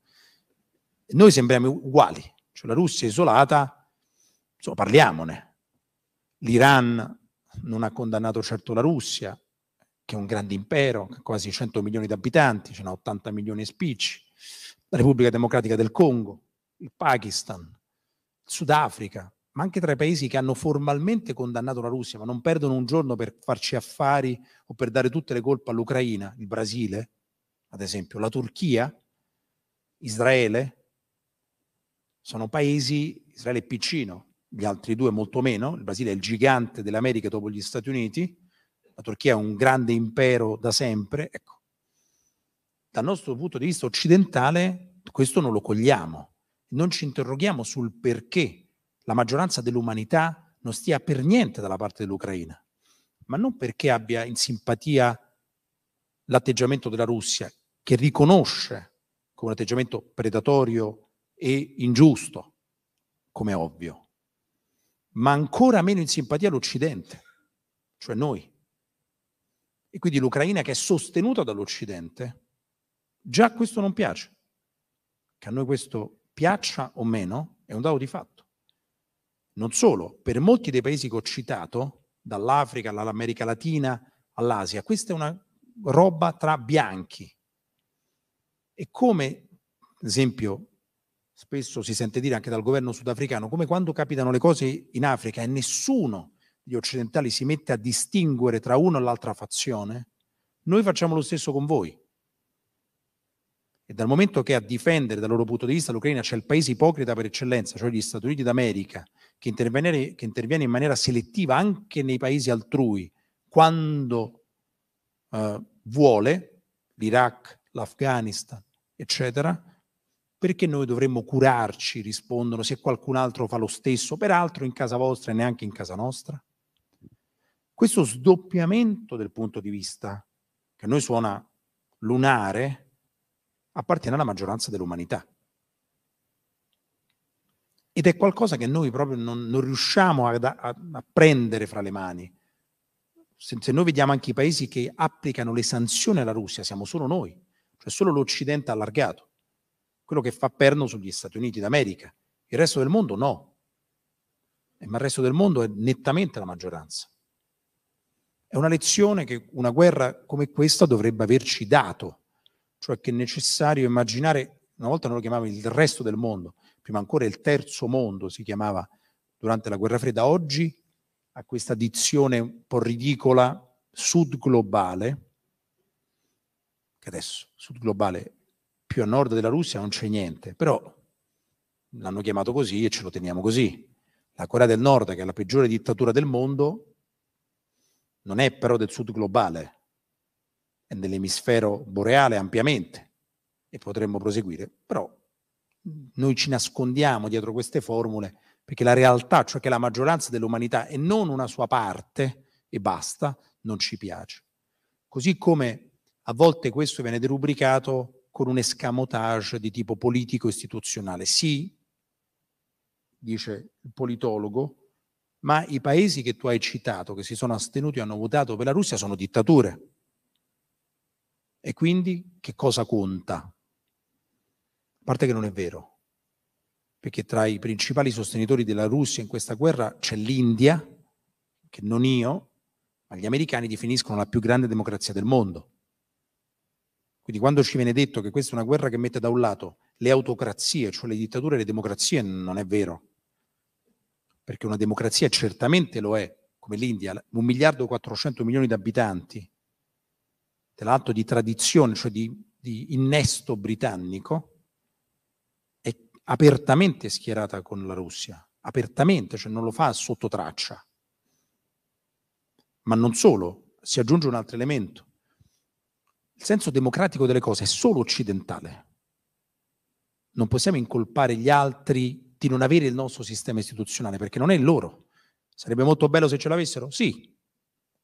noi sembriamo uguali, cioè la Russia è isolata, insomma parliamone. L'Iran non ha condannato certo la Russia, che è un grande impero, quasi 100 milioni di abitanti, ce n'ha 80 milioni di spicci, la Repubblica Democratica del Congo, il Pakistan, il Sudafrica, ma anche tra i paesi che hanno formalmente condannato la Russia, ma non perdono un giorno per farci affari o per dare tutte le colpe all'Ucraina, il Brasile, ad esempio, la Turchia, Israele, sono paesi, Israele è piccino, gli altri due molto meno, il Brasile è il gigante dell'America dopo gli Stati Uniti, la Turchia è un grande impero da sempre, ecco. Dal nostro punto di vista occidentale questo non lo cogliamo, non ci interroghiamo sul perché la maggioranza dell'umanità non stia per niente dalla parte dell'Ucraina, ma non perché abbia in simpatia l'atteggiamento della Russia, che riconosce come un atteggiamento predatorio e ingiusto, come ovvio, ma ancora meno in simpatia l'Occidente, cioè noi. E quindi l'Ucraina che è sostenuta dall'Occidente, già questo non piace. Che a noi questo piaccia o meno è un dato di fatto. Non solo, per molti dei paesi che ho citato, dall'Africa all'America Latina all'Asia, questa è una roba tra bianchi. E come, ad esempio, spesso si sente dire anche dal governo sudafricano, come quando capitano le cose in Africa e nessuno degli occidentali si mette a distinguere tra uno e l'altra fazione, noi facciamo lo stesso con voi. E dal momento che a difendere dal loro punto di vista l'Ucraina c'è il paese ipocrita per eccellenza, cioè gli Stati Uniti d'America, che interviene, che interviene in maniera selettiva anche nei paesi altrui quando eh, vuole, l'Iraq, l'Afghanistan, eccetera, perché noi dovremmo curarci, rispondono, se qualcun altro fa lo stesso, peraltro in casa vostra e neanche in casa nostra? Questo sdoppiamento del punto di vista, che a noi suona lunare, appartiene alla maggioranza dell'umanità. Ed è qualcosa che noi proprio non, non riusciamo a, a, a, prendere fra le mani. Se, se noi vediamo anche i paesi che applicano le sanzioni alla Russia, siamo solo noi, cioè solo l'Occidente allargato quello che fa perno sugli Stati Uniti d'America. Il resto del mondo no. Eh, ma il resto del mondo è nettamente la maggioranza. È una lezione che una guerra come questa dovrebbe averci dato, cioè che è necessario immaginare, una volta noi lo chiamavamo il resto del mondo, prima ancora il terzo mondo si chiamava durante la guerra fredda, oggi a questa dizione un po' ridicola sud globale, che adesso sud globale più a nord della Russia non c'è niente, però l'hanno chiamato così e ce lo teniamo così. La Corea del Nord, che è la peggiore dittatura del mondo, non è però del sud globale, è nell'emisfero boreale ampiamente e potremmo proseguire, però noi ci nascondiamo dietro queste formule perché la realtà, cioè che la maggioranza dell'umanità e non una sua parte e basta, non ci piace. Così come a volte questo viene derubricato con un escamotage di tipo politico-istituzionale. Sì, dice il politologo, ma i paesi che tu hai citato, che si sono astenuti e hanno votato per la Russia, sono dittature. E quindi che cosa conta? A parte che non è vero, perché tra i principali sostenitori della Russia in questa guerra c'è l'India, che non io, ma gli americani definiscono la più grande democrazia del mondo. Quindi quando ci viene detto che questa è una guerra che mette da un lato le autocrazie, cioè le dittature e le democrazie, non è vero. Perché una democrazia certamente lo è, come l'India, un miliardo e 400 milioni di abitanti, tra l'altro di tradizione, cioè di, di innesto britannico, è apertamente schierata con la Russia, apertamente, cioè non lo fa sotto traccia. Ma non solo, si aggiunge un altro elemento il senso democratico delle cose è solo occidentale. Non possiamo incolpare gli altri di non avere il nostro sistema istituzionale, perché non è il loro. Sarebbe molto bello se ce l'avessero? Sì.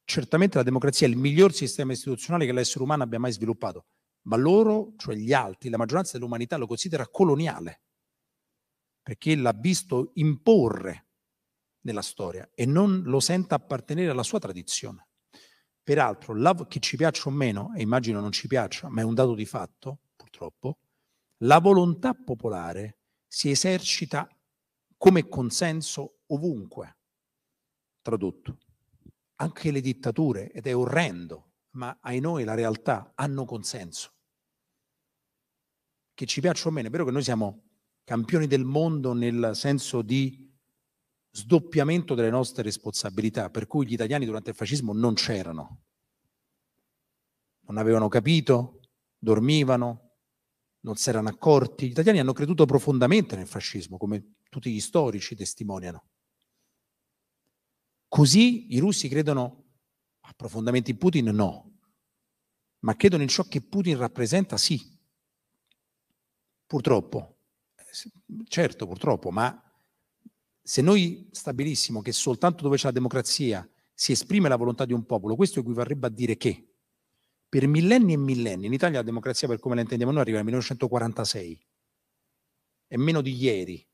Certamente la democrazia è il miglior sistema istituzionale che l'essere umano abbia mai sviluppato, ma loro, cioè gli altri, la maggioranza dell'umanità lo considera coloniale, perché l'ha visto imporre nella storia e non lo sente appartenere alla sua tradizione. Peraltro, lav- che ci piaccia o meno, e immagino non ci piaccia, ma è un dato di fatto, purtroppo, la volontà popolare si esercita come consenso ovunque, tradotto, anche le dittature, ed è orrendo, ma ai noi la realtà hanno consenso. Che ci piaccia o meno, è vero che noi siamo campioni del mondo nel senso di sdoppiamento delle nostre responsabilità, per cui gli italiani durante il fascismo non c'erano, non avevano capito, dormivano, non si erano accorti. Gli italiani hanno creduto profondamente nel fascismo, come tutti gli storici testimoniano. Così i russi credono profondamente in Putin? No, ma credono in ciò che Putin rappresenta? Sì. Purtroppo, eh, certo, purtroppo, ma se noi stabilissimo che soltanto dove c'è la democrazia si esprime la volontà di un popolo, questo equivarrebbe a dire che per millenni e millenni in Italia la democrazia, per come la intendiamo noi, arriva nel 1946, è meno di ieri.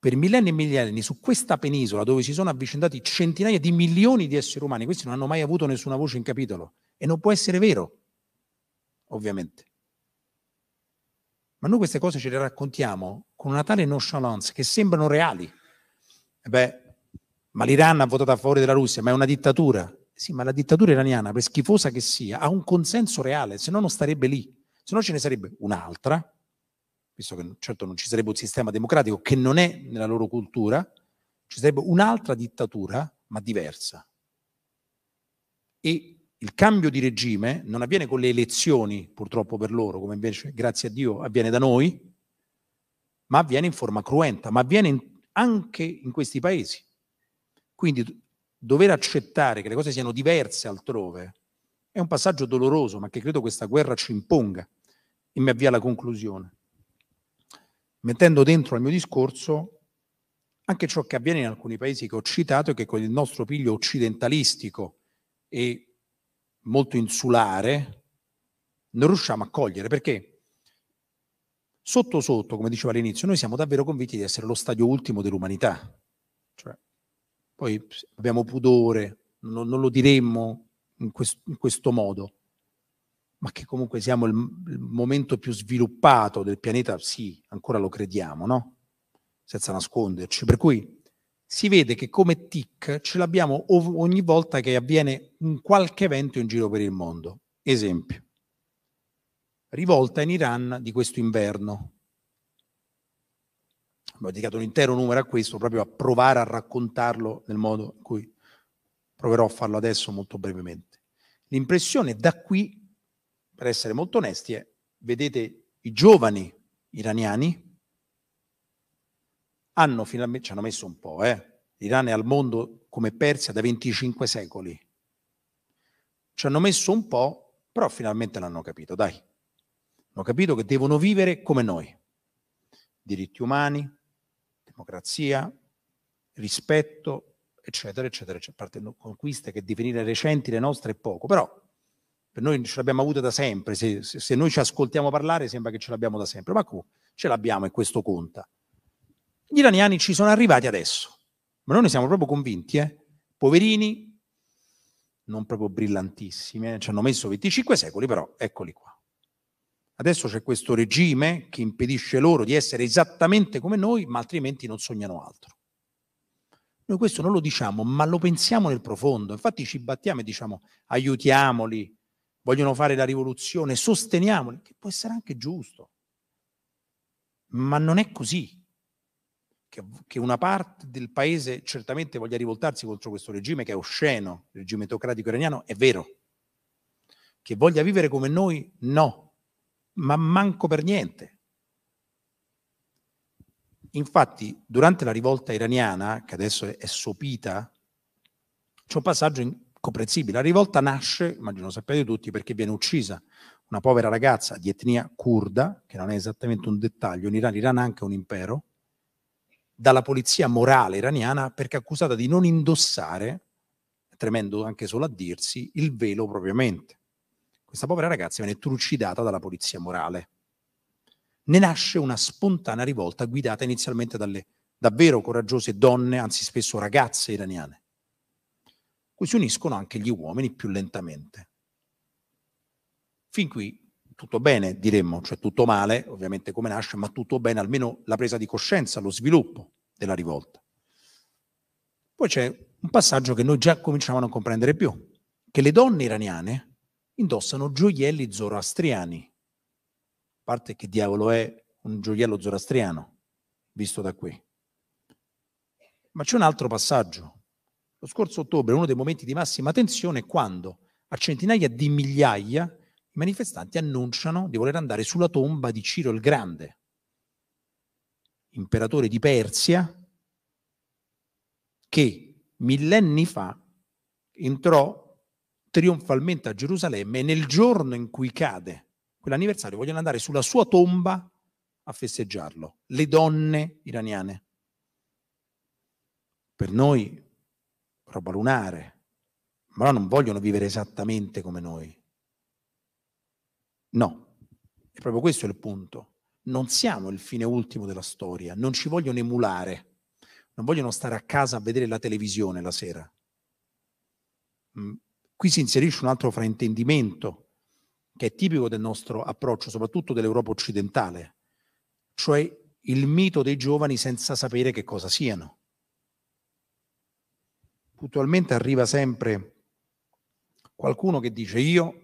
Per millenni e millenni su questa penisola dove si sono avvicendati centinaia di milioni di esseri umani, questi non hanno mai avuto nessuna voce in capitolo e non può essere vero, ovviamente ma noi queste cose ce le raccontiamo con una tale nonchalance che sembrano reali. E eh beh, ma l'Iran ha votato a favore della Russia, ma è una dittatura. Sì, ma la dittatura iraniana, per schifosa che sia, ha un consenso reale, se no non starebbe lì, se no ce ne sarebbe un'altra, visto che certo non ci sarebbe un sistema democratico che non è nella loro cultura, ci sarebbe un'altra dittatura, ma diversa. E il cambio di regime non avviene con le elezioni, purtroppo per loro, come invece, grazie a Dio, avviene da noi, ma avviene in forma cruenta, ma avviene in, anche in questi paesi. Quindi dover accettare che le cose siano diverse altrove è un passaggio doloroso, ma che credo questa guerra ci imponga. E mi avvia alla conclusione, mettendo dentro al mio discorso anche ciò che avviene in alcuni paesi che ho citato e che con il nostro piglio occidentalistico e molto insulare, non riusciamo a cogliere perché sotto sotto, come dicevo all'inizio, noi siamo davvero convinti di essere lo stadio ultimo dell'umanità. Cioè, poi abbiamo pudore, non, non lo diremmo in, quest, in, questo modo, ma che comunque siamo il, il momento più sviluppato del pianeta, sì, ancora lo crediamo, no? Senza nasconderci. Per cui si vede che come tic ce l'abbiamo ov- ogni volta che avviene un qualche evento in giro per il mondo. Esempio, rivolta in Iran di questo inverno. Ho dedicato un intero numero a questo, proprio a provare a raccontarlo nel modo in cui proverò a farlo adesso molto brevemente. L'impressione da qui, per essere molto onesti, è, vedete i giovani iraniani, hanno finalmente, ci hanno messo un po', eh? l'Iran è al mondo come Persia da 25 secoli, ci hanno messo un po', però finalmente l'hanno capito, dai, hanno capito che devono vivere come noi, diritti umani, democrazia, rispetto, eccetera, eccetera, eccetera. a parte conquiste che divenire recenti le nostre è poco, però per noi ce l'abbiamo avuta da sempre, se, se, se noi ci ascoltiamo parlare sembra che ce l'abbiamo da sempre, ma comunque ce l'abbiamo e questo conta. Gli iraniani ci sono arrivati adesso, ma noi ne siamo proprio convinti, eh? poverini, non proprio brillantissimi, eh? ci hanno messo 25 secoli, però eccoli qua. Adesso c'è questo regime che impedisce loro di essere esattamente come noi, ma altrimenti non sognano altro. Noi questo non lo diciamo, ma lo pensiamo nel profondo. Infatti ci battiamo e diciamo aiutiamoli, vogliono fare la rivoluzione, sosteniamoli, che può essere anche giusto. Ma non è così che, che una parte del paese certamente voglia rivoltarsi contro questo regime che è osceno, il regime teocratico iraniano, è vero. Che voglia vivere come noi, no, ma manco per niente. Infatti, durante la rivolta iraniana, che adesso è sopita, c'è un passaggio incomprensibile. La rivolta nasce, immagino lo sappiate tutti, perché viene uccisa una povera ragazza di etnia kurda, che non è esattamente un dettaglio, in Iran, l'Iran ha anche un impero, dalla polizia morale iraniana perché accusata di non indossare, tremendo anche solo a dirsi, il velo propriamente. Questa povera ragazza viene trucidata dalla polizia morale. Ne nasce una spontanea rivolta guidata inizialmente dalle davvero coraggiose donne, anzi spesso ragazze iraniane, cui si uniscono anche gli uomini più lentamente. Fin qui tutto bene, diremmo, cioè tutto male, ovviamente come nasce, ma tutto bene, almeno la presa di coscienza, lo sviluppo della rivolta. Poi c'è un passaggio che noi già cominciamo a non comprendere più, che le donne iraniane indossano gioielli zoroastriani. A parte che diavolo è un gioiello zoroastriano, visto da qui. Ma c'è un altro passaggio. Lo scorso ottobre, uno dei momenti di massima tensione è quando a centinaia di migliaia i manifestanti annunciano di voler andare sulla tomba di Ciro il Grande, imperatore di Persia, che millenni fa entrò trionfalmente a Gerusalemme e nel giorno in cui cade quell'anniversario vogliono andare sulla sua tomba a festeggiarlo, le donne iraniane. Per noi roba lunare, ma non vogliono vivere esattamente come noi, No, è proprio questo il punto. Non siamo il fine ultimo della storia, non ci vogliono emulare, non vogliono stare a casa a vedere la televisione la sera. Mm. Qui si inserisce un altro fraintendimento che è tipico del nostro approccio, soprattutto dell'Europa occidentale, cioè il mito dei giovani senza sapere che cosa siano. Puntualmente arriva sempre qualcuno che dice io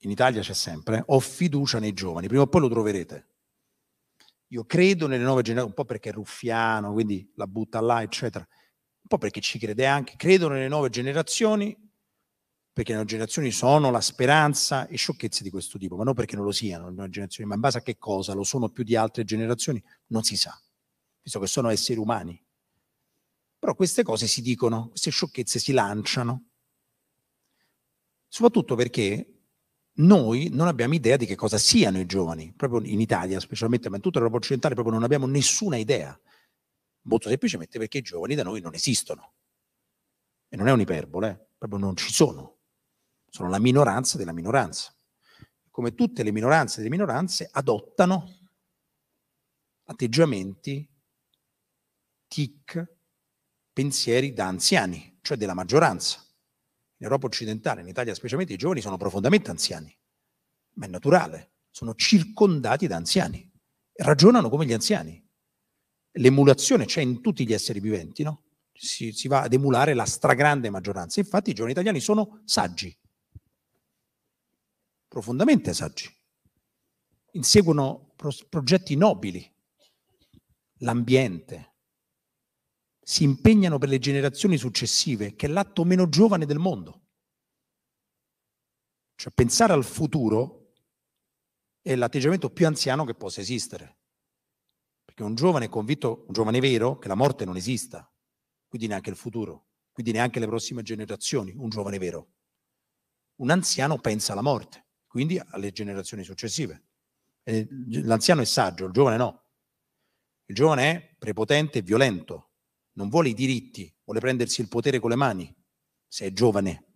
in Italia c'è sempre, ho fiducia nei giovani, prima o poi lo troverete. Io credo nelle nuove generazioni, un po' perché è ruffiano, quindi la butta là, eccetera, un po' perché ci crede anche, credo nelle nuove generazioni, perché le nuove generazioni sono la speranza e sciocchezze di questo tipo, ma non perché non lo siano le nuove generazioni, ma in base a che cosa lo sono più di altre generazioni, non si sa, visto che sono esseri umani. Però queste cose si dicono, queste sciocchezze si lanciano, soprattutto perché noi non abbiamo idea di che cosa siano i giovani, proprio in Italia specialmente, ma in tutta l'Europa occidentale proprio non abbiamo nessuna idea, molto semplicemente perché i giovani da noi non esistono. E non è un'iperbole, eh, proprio non ci sono, sono la minoranza della minoranza. Come tutte le minoranze delle minoranze adottano atteggiamenti, tic, pensieri da anziani, cioè della maggioranza in Europa occidentale, in Italia specialmente, i giovani sono profondamente anziani, ma è naturale, sono circondati da anziani, ragionano come gli anziani. L'emulazione c'è in tutti gli esseri viventi, no? Si, si va ad emulare la stragrande maggioranza. Infatti i giovani italiani sono saggi, profondamente saggi, inseguono pro- progetti nobili, l'ambiente, si impegnano per le generazioni successive, che è l'atto meno giovane del mondo. Cioè pensare al futuro è l'atteggiamento più anziano che possa esistere. Perché un giovane è convinto, un giovane vero, che la morte non esista, quindi neanche il futuro, quindi neanche le prossime generazioni, un giovane vero. Un anziano pensa alla morte, quindi alle generazioni successive. L'anziano è saggio, il giovane no. Il giovane è prepotente e violento, non vuole i diritti, vuole prendersi il potere con le mani, se è giovane.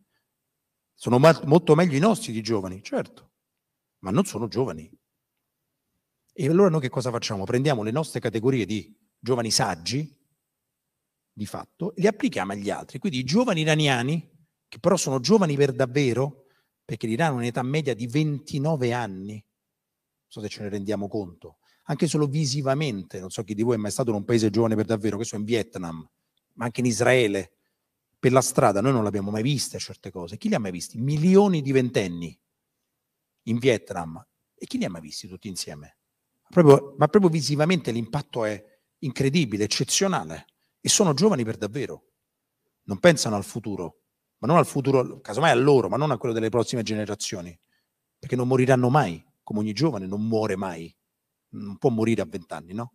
Sono ma- molto meglio i nostri di giovani, certo, ma non sono giovani. E allora noi che cosa facciamo? Prendiamo le nostre categorie di giovani saggi, di fatto, e le applichiamo agli altri. Quindi i giovani iraniani, che però sono giovani per davvero, perché l'Iran ha un'età media di 29 anni, non so se ce ne rendiamo conto, anche solo visivamente. Non so chi di voi è mai stato in un paese giovane per davvero, questo so in Vietnam, ma anche in Israele, per la strada, noi non le abbiamo mai viste certe cose. Chi li ha mai visti? Milioni di ventenni in Vietnam. E chi li ha mai visti tutti insieme? Proprio, ma proprio visivamente l'impatto è incredibile, eccezionale. E sono giovani per davvero. Non pensano al futuro, ma non al futuro, casomai a loro, ma non a quello delle prossime generazioni, perché non moriranno mai, come ogni giovane non muore mai non può morire a vent'anni, no?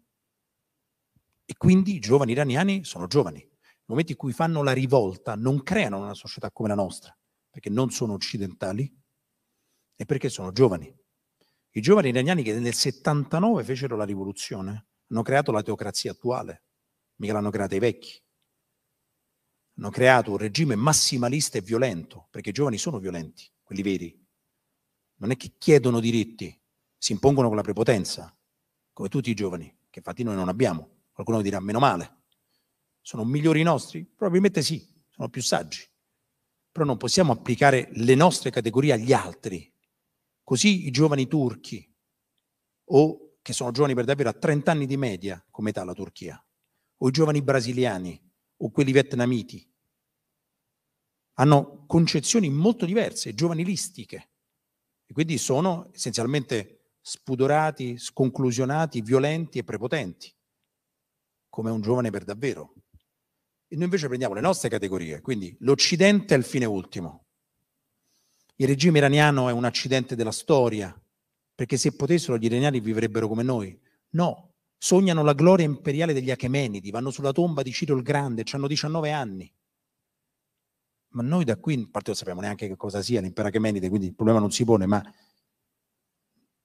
E quindi i giovani iraniani sono giovani. Nel momento in cui fanno la rivolta, non creano una società come la nostra, perché non sono occidentali e perché sono giovani. I giovani iraniani che nel 79 fecero la rivoluzione hanno creato la teocrazia attuale, mica l'hanno creata i vecchi. Hanno creato un regime massimalista e violento, perché i giovani sono violenti, quelli veri. Non è che chiedono diritti, si impongono con la prepotenza, come tutti i giovani, che infatti noi non abbiamo. Qualcuno dirà meno male. Sono migliori i nostri? Probabilmente sì, sono più saggi. Però non possiamo applicare le nostre categorie agli altri. Così i giovani turchi, o che sono giovani per davvero a 30 anni di media, come età la Turchia, o i giovani brasiliani, o quelli vietnamiti, hanno concezioni molto diverse, giovanilistiche, e quindi sono essenzialmente spudorati, sconclusionati, violenti e prepotenti, come un giovane per davvero. E noi invece prendiamo le nostre categorie, quindi l'Occidente è il fine ultimo. Il regime iraniano è un accidente della storia, perché se potessero gli iraniani vivrebbero come noi. No, sognano la gloria imperiale degli Achemenidi, vanno sulla tomba di Ciro il Grande, hanno 19 anni. Ma noi da qui, in parte non sappiamo neanche che cosa sia l'impero Achemenide, quindi il problema non si pone, ma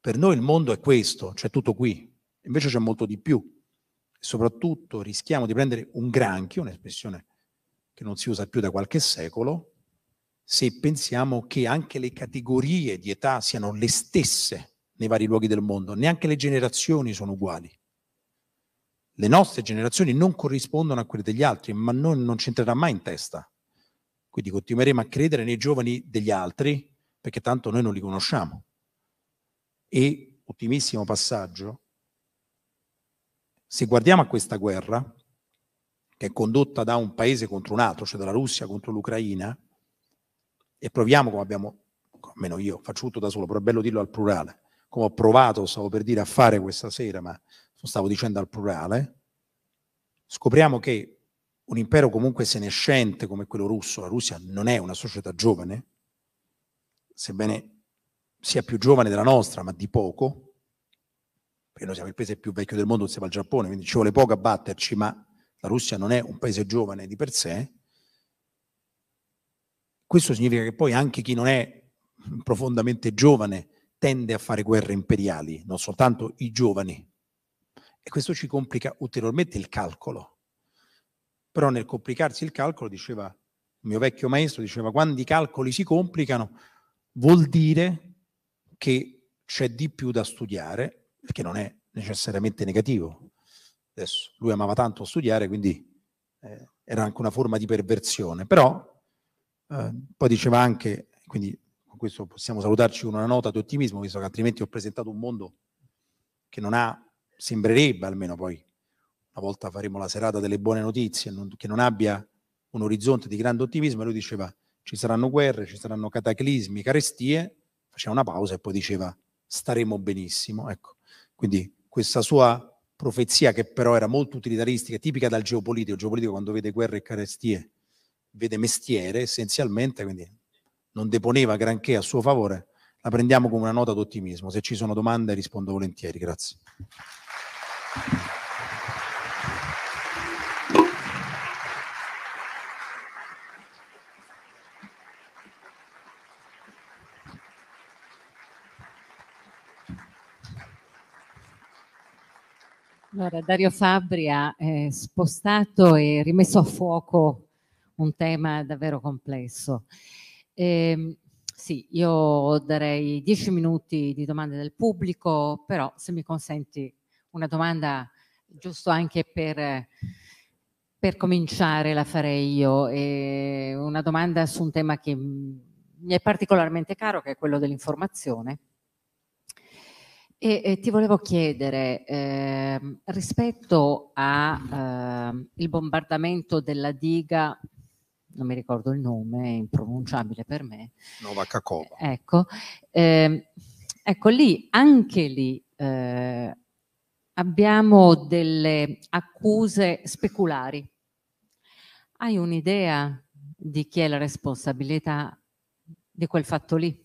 per noi il mondo è questo, c'è tutto qui, invece c'è molto di più. soprattutto rischiamo di prendere un granchio, un'espressione che non si usa più da qualche secolo, se pensiamo che anche le categorie di età siano le stesse nei vari luoghi del mondo, neanche le generazioni sono uguali. Le nostre generazioni non corrispondono a quelle degli altri, ma noi non ci entrerà mai in testa. Quindi continueremo a credere nei giovani degli altri, perché tanto noi non li conosciamo. E, ultimissimo passaggio, se guardiamo a questa guerra, che è condotta da un paese contro un altro, cioè dalla Russia contro l'Ucraina, e proviamo come abbiamo, almeno io faccio tutto da solo, però è bello dirlo al plurale, come ho provato, stavo per dire, a fare questa sera, ma stavo dicendo al plurale, scopriamo che un impero comunque senescente come quello russo, la Russia non è una società giovane, sebbene sia più giovane della nostra, ma di poco, perché noi siamo il paese più vecchio del mondo insieme al Giappone, quindi ci vuole poco a batterci, ma la Russia non è un paese giovane di per sé. Questo significa che poi anche chi non è profondamente giovane tende a fare guerre imperiali, non soltanto i giovani. E questo ci complica ulteriormente il calcolo. Però nel complicarsi il calcolo, diceva il mio vecchio maestro, diceva quando i calcoli si complicano, vuol dire che c'è di più da studiare, che non è necessariamente negativo. Adesso lui amava tanto studiare, quindi eh, era anche una forma di perversione, però eh, poi diceva anche, quindi con questo possiamo salutarci con una nota di ottimismo, visto che altrimenti ho presentato un mondo che non ha, sembrerebbe almeno poi, una volta faremo la serata delle buone notizie, non, che non abbia un orizzonte di grande ottimismo, e lui diceva ci saranno guerre, ci saranno cataclismi, carestie, faceva una pausa e poi diceva staremo benissimo. Ecco, quindi questa sua profezia che però era molto utilitaristica, tipica dal geopolitico, il geopolitico quando vede guerre e carestie, vede mestiere essenzialmente, quindi non deponeva granché a suo favore, la prendiamo come una nota d'ottimismo. Se ci sono domande rispondo volentieri, grazie. Allora, Dario Fabbri ha eh, spostato e rimesso a fuoco un tema davvero complesso. Eh, sì, io darei dieci minuti di domande del pubblico, però se mi consenti una domanda giusto anche per, per cominciare la farei io, eh, una domanda su un tema che mm, mi è particolarmente caro, che è quello dell'informazione e, e ti volevo chiedere, eh, rispetto al eh, bombardamento della diga, non mi ricordo il nome, è impronunciabile per me. Novakakova. Eh, ecco, eh, ecco lì, anche lì eh, abbiamo delle accuse speculari. Hai un'idea di chi è la responsabilità di quel fatto lì?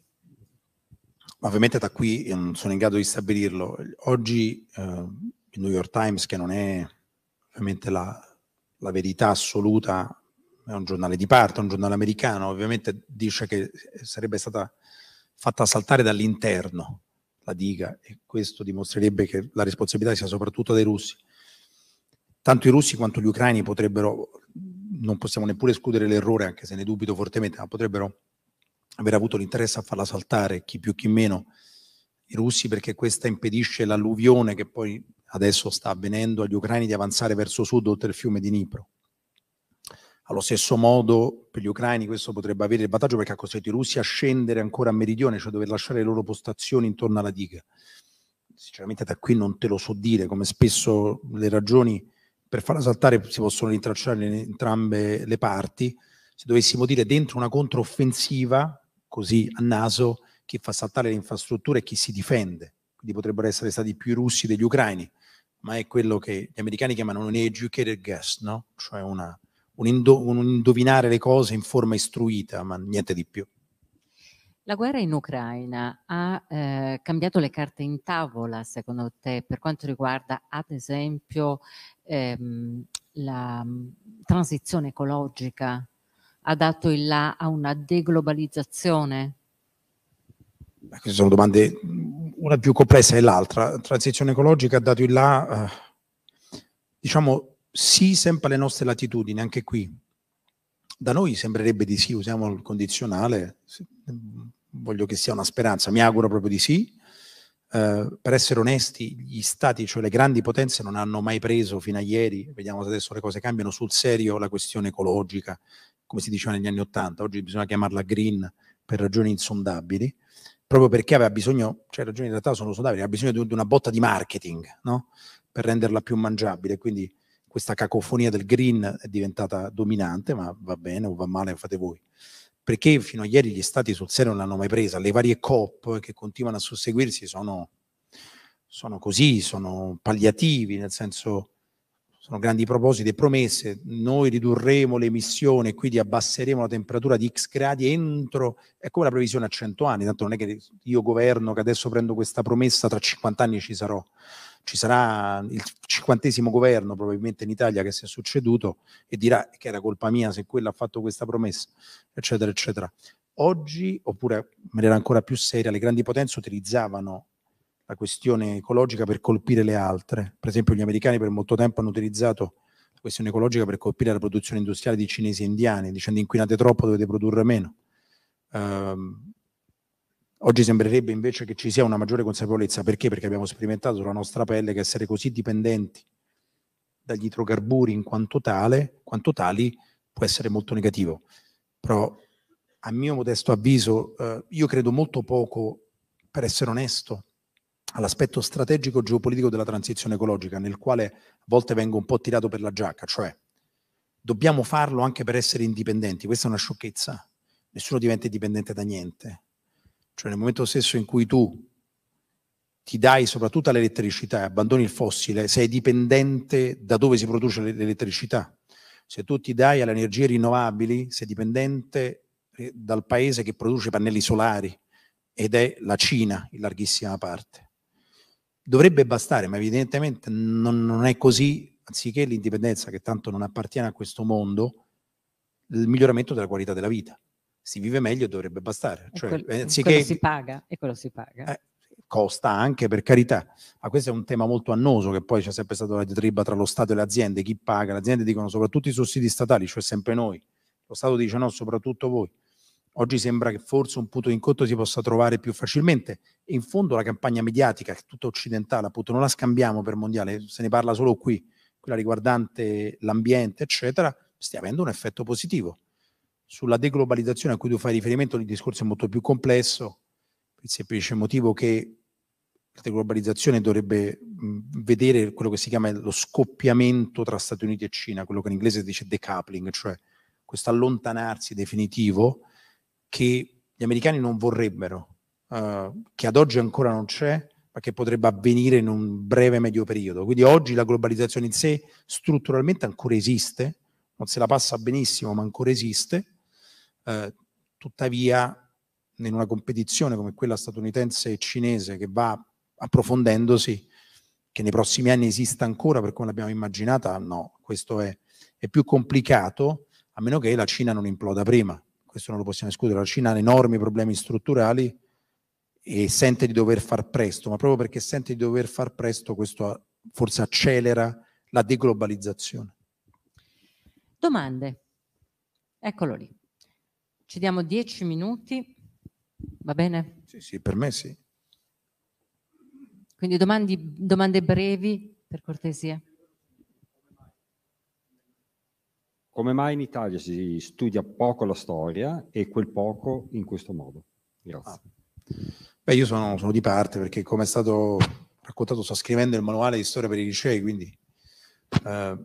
ma ovviamente da qui non sono in grado di stabilirlo. Oggi eh, il New York Times, che non è ovviamente la, la verità assoluta, è un giornale di parte, è un giornale americano, ovviamente dice che sarebbe stata fatta saltare dall'interno la diga e questo dimostrerebbe che la responsabilità sia soprattutto dei russi. Tanto i russi quanto gli ucraini potrebbero, non possiamo neppure escludere l'errore, anche se ne dubito fortemente, ma potrebbero aver avuto l'interesse a farla saltare, chi più chi meno, i russi, perché questa impedisce l'alluvione che poi adesso sta avvenendo agli ucraini di avanzare verso sud oltre il fiume di Dnipro. Allo stesso modo, per gli ucraini questo potrebbe avere il vantaggio perché ha costretto i russi a scendere ancora a meridione, cioè dover lasciare le loro postazioni intorno alla diga. Sinceramente, da qui non te lo so dire, come spesso le ragioni per farla saltare si possono rintracciare in entrambe le parti. Se dovessimo dire dentro una controffensiva, così a naso chi fa saltare le infrastrutture e chi si difende. Quindi potrebbero essere stati più i russi degli ucraini, ma è quello che gli americani chiamano un educated guess, no? cioè una, un, indo, un indovinare le cose in forma istruita, ma niente di più. La guerra in Ucraina ha eh, cambiato le carte in tavola, secondo te, per quanto riguarda, ad esempio, ehm, la mm, transizione ecologica ha dato il là a una deglobalizzazione? queste sono domande, mm, una più complessa e l'altra. transizione ecologica ha dato il là, eh, diciamo, sì, sempre alle nostre latitudini, anche qui. Da noi sembrerebbe di sì, usiamo il condizionale, mm, voglio che sia una speranza, mi auguro proprio di sì. Eh, per essere onesti, gli stati, cioè le grandi potenze, non hanno mai preso fino a ieri, vediamo se adesso le cose cambiano, sul serio la questione ecologica, come si diceva negli anni Ottanta, oggi bisogna chiamarla green per ragioni insondabili, proprio perché aveva bisogno, cioè ragioni in realtà sono sondabili, aveva bisogno di una botta di marketing, no? Per renderla più mangiabile, quindi questa cacofonia del green è diventata dominante, ma va bene o va male, fate voi. Perché fino a ieri gli stati sul serio non l'hanno mai presa, le varie COP che continuano a susseguirsi sono, sono così, sono palliativi, nel senso sono grandi propositi e promesse, noi ridurremo l'emissione, quindi abbasseremo la temperatura di x gradi entro, è come la previsione a 100 anni, tanto non è che io governo che adesso prendo questa promessa, tra 50 anni ci sarò, ci sarà il cinquantesimo governo probabilmente in Italia che si è succeduto e dirà che era colpa mia se quello ha fatto questa promessa, eccetera, eccetera. Oggi, oppure in maniera ancora più seria, le grandi potenze utilizzavano la questione ecologica per colpire le altre. Per esempio gli americani per molto tempo hanno utilizzato la questione ecologica per colpire la produzione industriale di cinesi e indiani, dicendo inquinate troppo dovete produrre meno. Um, oggi sembrerebbe invece che ci sia una maggiore consapevolezza, perché? Perché abbiamo sperimentato sulla nostra pelle che essere così dipendenti dagli idrocarburi in quanto, tale, quanto tali può essere molto negativo. Però a mio modesto avviso eh, io credo molto poco, per essere onesto, all'aspetto strategico geopolitico della transizione ecologica, nel quale a volte vengo un po' tirato per la giacca, cioè dobbiamo farlo anche per essere indipendenti, questa è una sciocchezza, nessuno diventa indipendente da niente, cioè nel momento stesso in cui tu ti dai soprattutto all'elettricità e abbandoni il fossile, sei dipendente da dove si produce l'elettricità. Se tu ti dai alle energie rinnovabili, sei dipendente eh, dal paese che produce pannelli solari ed è la Cina in larghissima parte dovrebbe bastare, ma evidentemente non, non è così, anziché l'indipendenza che tanto non appartiene a questo mondo, il miglioramento della qualità della vita. Si vive meglio e dovrebbe bastare. E cioè, quel, eh, anziché, quello si paga e quello si paga. Eh, costa anche per carità, ma questo è un tema molto annoso che poi c'è sempre stata la diatriba tra lo Stato e le aziende, chi paga, le aziende dicono soprattutto i sussidi statali, cioè sempre noi, lo Stato dice no, soprattutto voi. Oggi sembra che forse un punto d'incontro si possa trovare più facilmente. In fondo la campagna mediatica, che è tutta occidentale, appunto, non la scambiamo per mondiale, se ne parla solo qui, quella riguardante l'ambiente, eccetera, stia avendo un effetto positivo. Sulla deglobalizzazione a cui tu fai riferimento, il discorso è molto più complesso, per il semplice motivo che la deglobalizzazione dovrebbe vedere quello che si chiama lo scoppiamento tra Stati Uniti e Cina, quello che in inglese si dice decoupling, cioè questo allontanarsi definitivo che gli americani non vorrebbero, eh, che ad oggi ancora non c'è, ma che potrebbe avvenire in un breve medio periodo. Quindi oggi la globalizzazione in sé strutturalmente ancora esiste, non se la passa benissimo, ma ancora esiste. Eh, tuttavia, in una competizione come quella statunitense e cinese che va approfondendosi, che nei prossimi anni esista ancora per come l'abbiamo immaginata, no, questo è, è più complicato, a meno che la Cina non imploda prima questo non lo possiamo escludere, la Cina ha enormi problemi strutturali e sente di dover far presto, ma proprio perché sente di dover far presto questo forse accelera la deglobalizzazione. Domande. Eccolo lì. Ci diamo dieci minuti, va bene? Sì, sì, per me sì. Quindi domandi, domande brevi, per cortesia. Come mai in Italia si studia poco la storia e quel poco in questo modo? Grazie. Ah. Beh, io sono, sono, di parte perché come è stato raccontato sto scrivendo il manuale di storia per i licei, quindi... Eh,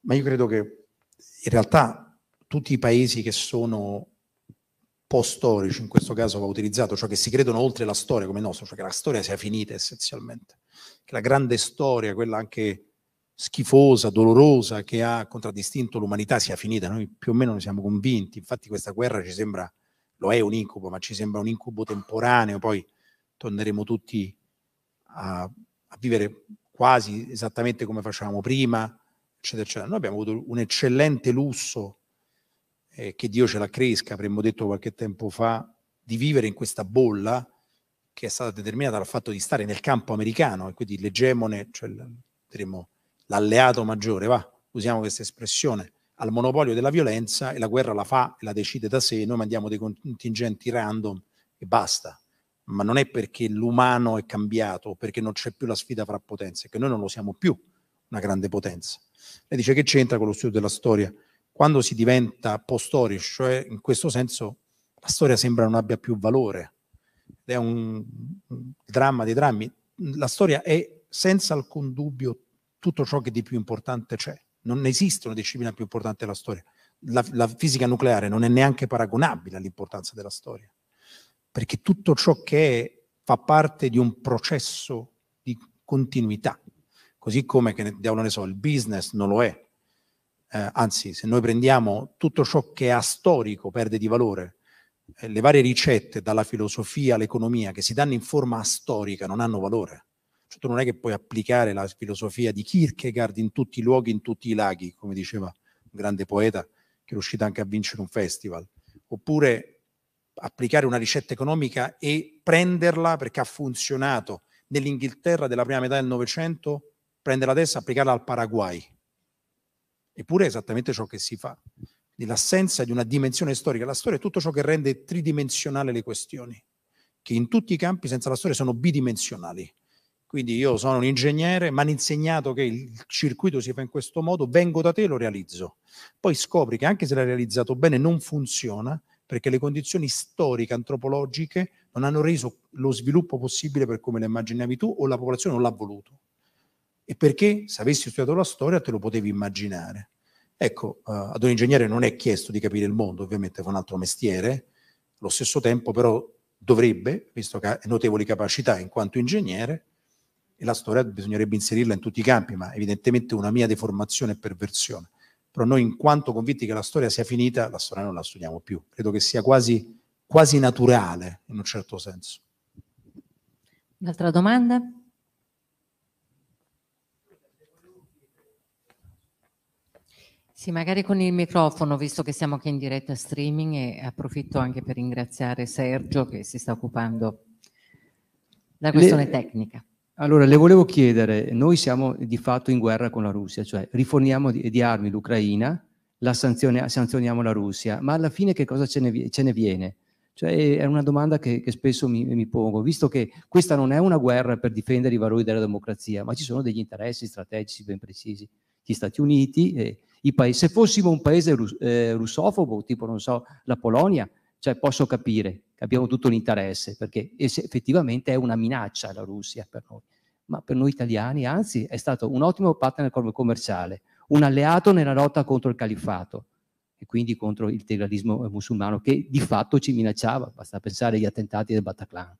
ma io credo che in realtà tutti i paesi che sono post storici in questo caso va utilizzato, cioè che si credono oltre la storia come il nostro, cioè che la storia sia finita essenzialmente, che la grande storia, quella anche schifosa, dolorosa che ha contraddistinto l'umanità sia finita, noi più o meno ne siamo convinti, infatti questa guerra ci sembra, lo è un incubo, ma ci sembra un incubo temporaneo, poi torneremo tutti a, a vivere quasi esattamente come facevamo prima, eccetera, eccetera. Noi abbiamo avuto un eccellente lusso, eh, che Dio ce la cresca, avremmo detto qualche tempo fa, di vivere in questa bolla che è stata determinata dal fatto di stare nel campo americano e quindi l'egemone, cioè diremmo, l'alleato maggiore, va, usiamo questa espressione, al monopolio della violenza e la guerra la fa e la decide da sé, noi mandiamo dei contingenti random e basta. Ma non è perché l'umano è cambiato, perché non c'è più la sfida fra potenze, che noi non lo siamo più una grande potenza. Lei dice che c'entra con lo studio della storia. Quando si diventa post-storia, cioè in questo senso la storia sembra non abbia più valore, è un dramma dei drammi. La storia è senza alcun dubbio tutto ciò che di più importante c'è. Non esiste una disciplina più importante della storia. La, la fisica nucleare non è neanche paragonabile all'importanza della storia, perché tutto ciò che è, fa parte di un processo di continuità, così come, che diavolo ne so, il business non lo è. Eh, anzi, se noi prendiamo tutto ciò che è astorico perde di valore, eh, le varie ricette, dalla filosofia all'economia, che si danno in forma astorica, non hanno valore cioè, tu non è che puoi applicare la filosofia di Kierkegaard in tutti i luoghi, in tutti i laghi, come diceva un grande poeta che è riuscito anche a vincere un festival, oppure applicare una ricetta economica e prenderla perché ha funzionato nell'Inghilterra della prima metà del Novecento, prenderla adesso e applicarla al Paraguay. Eppure è esattamente ciò che si fa. L'assenza di una dimensione storica. La storia è tutto ciò che rende tridimensionale le questioni, che in tutti i campi senza la storia sono bidimensionali. Quindi io sono un ingegnere, mi hanno insegnato che il circuito si fa in questo modo, vengo da te e lo realizzo. Poi scopri che anche se l'hai realizzato bene non funziona perché le condizioni storiche, antropologiche non hanno reso lo sviluppo possibile per come lo immaginavi tu o la popolazione non l'ha voluto. E perché se avessi studiato la storia te lo potevi immaginare. Ecco, eh, ad un ingegnere non è chiesto di capire il mondo, ovviamente fa un altro mestiere, allo stesso tempo però dovrebbe, visto che ha notevoli capacità in quanto ingegnere, e la storia bisognerebbe inserirla in tutti i campi, ma evidentemente una mia deformazione e perversione. Però noi in quanto convinti che la storia sia finita, la storia non la studiamo più. Credo che sia quasi, quasi naturale in un certo senso. Un'altra domanda? Sì, magari con il microfono, visto che siamo anche in diretta streaming e approfitto anche per ringraziare Sergio che si sta occupando della questione Le... tecnica. Allora, le volevo chiedere, noi siamo di fatto in guerra con la Russia, cioè riforniamo di, di armi l'Ucraina, la sanzione, sanzioniamo la Russia, ma alla fine che cosa ce ne, ce ne viene? Cioè, è una domanda che, che spesso mi, mi, pongo, visto che questa non è una guerra per difendere i valori della democrazia, ma ci sono degli interessi strategici ben precisi. Gli Stati Uniti, eh, i paesi. se fossimo un paese rus, eh, russofobo, tipo, non so, la Polonia, cioè, posso capire, abbiamo tutto l'interesse, perché effettivamente è una minaccia la Russia per noi, ma per noi italiani anzi è stato un ottimo partner commerciale, un alleato nella lotta contro il califfato e quindi contro il integralismo musulmano che di fatto ci minacciava, basta pensare agli attentati del Bataclan.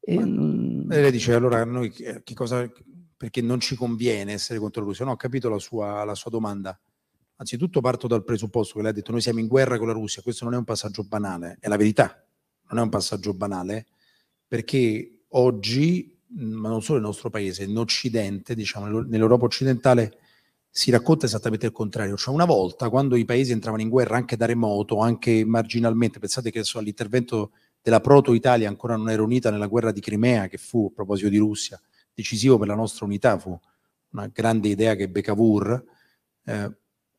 E, ma, lei dice allora noi che eh, cosa, perché non ci conviene essere contro la Russia, no ho capito la sua, la sua domanda. Anzitutto parto dal presupposto che lei ha detto noi siamo in guerra con la Russia, questo non è un passaggio banale, è la verità, non è un passaggio banale, perché oggi, mm, ma non solo nel nostro paese, in Occidente, diciamo, nell'Europa occidentale, si racconta esattamente il contrario. Cioè, una volta, quando i paesi entravano in guerra anche da remoto, anche marginalmente, pensate che adesso all'intervento della proto-Italia ancora non era unita nella guerra di Crimea, che fu, a proposito di Russia, decisivo per la nostra unità, fu una grande idea che Becavur, eh,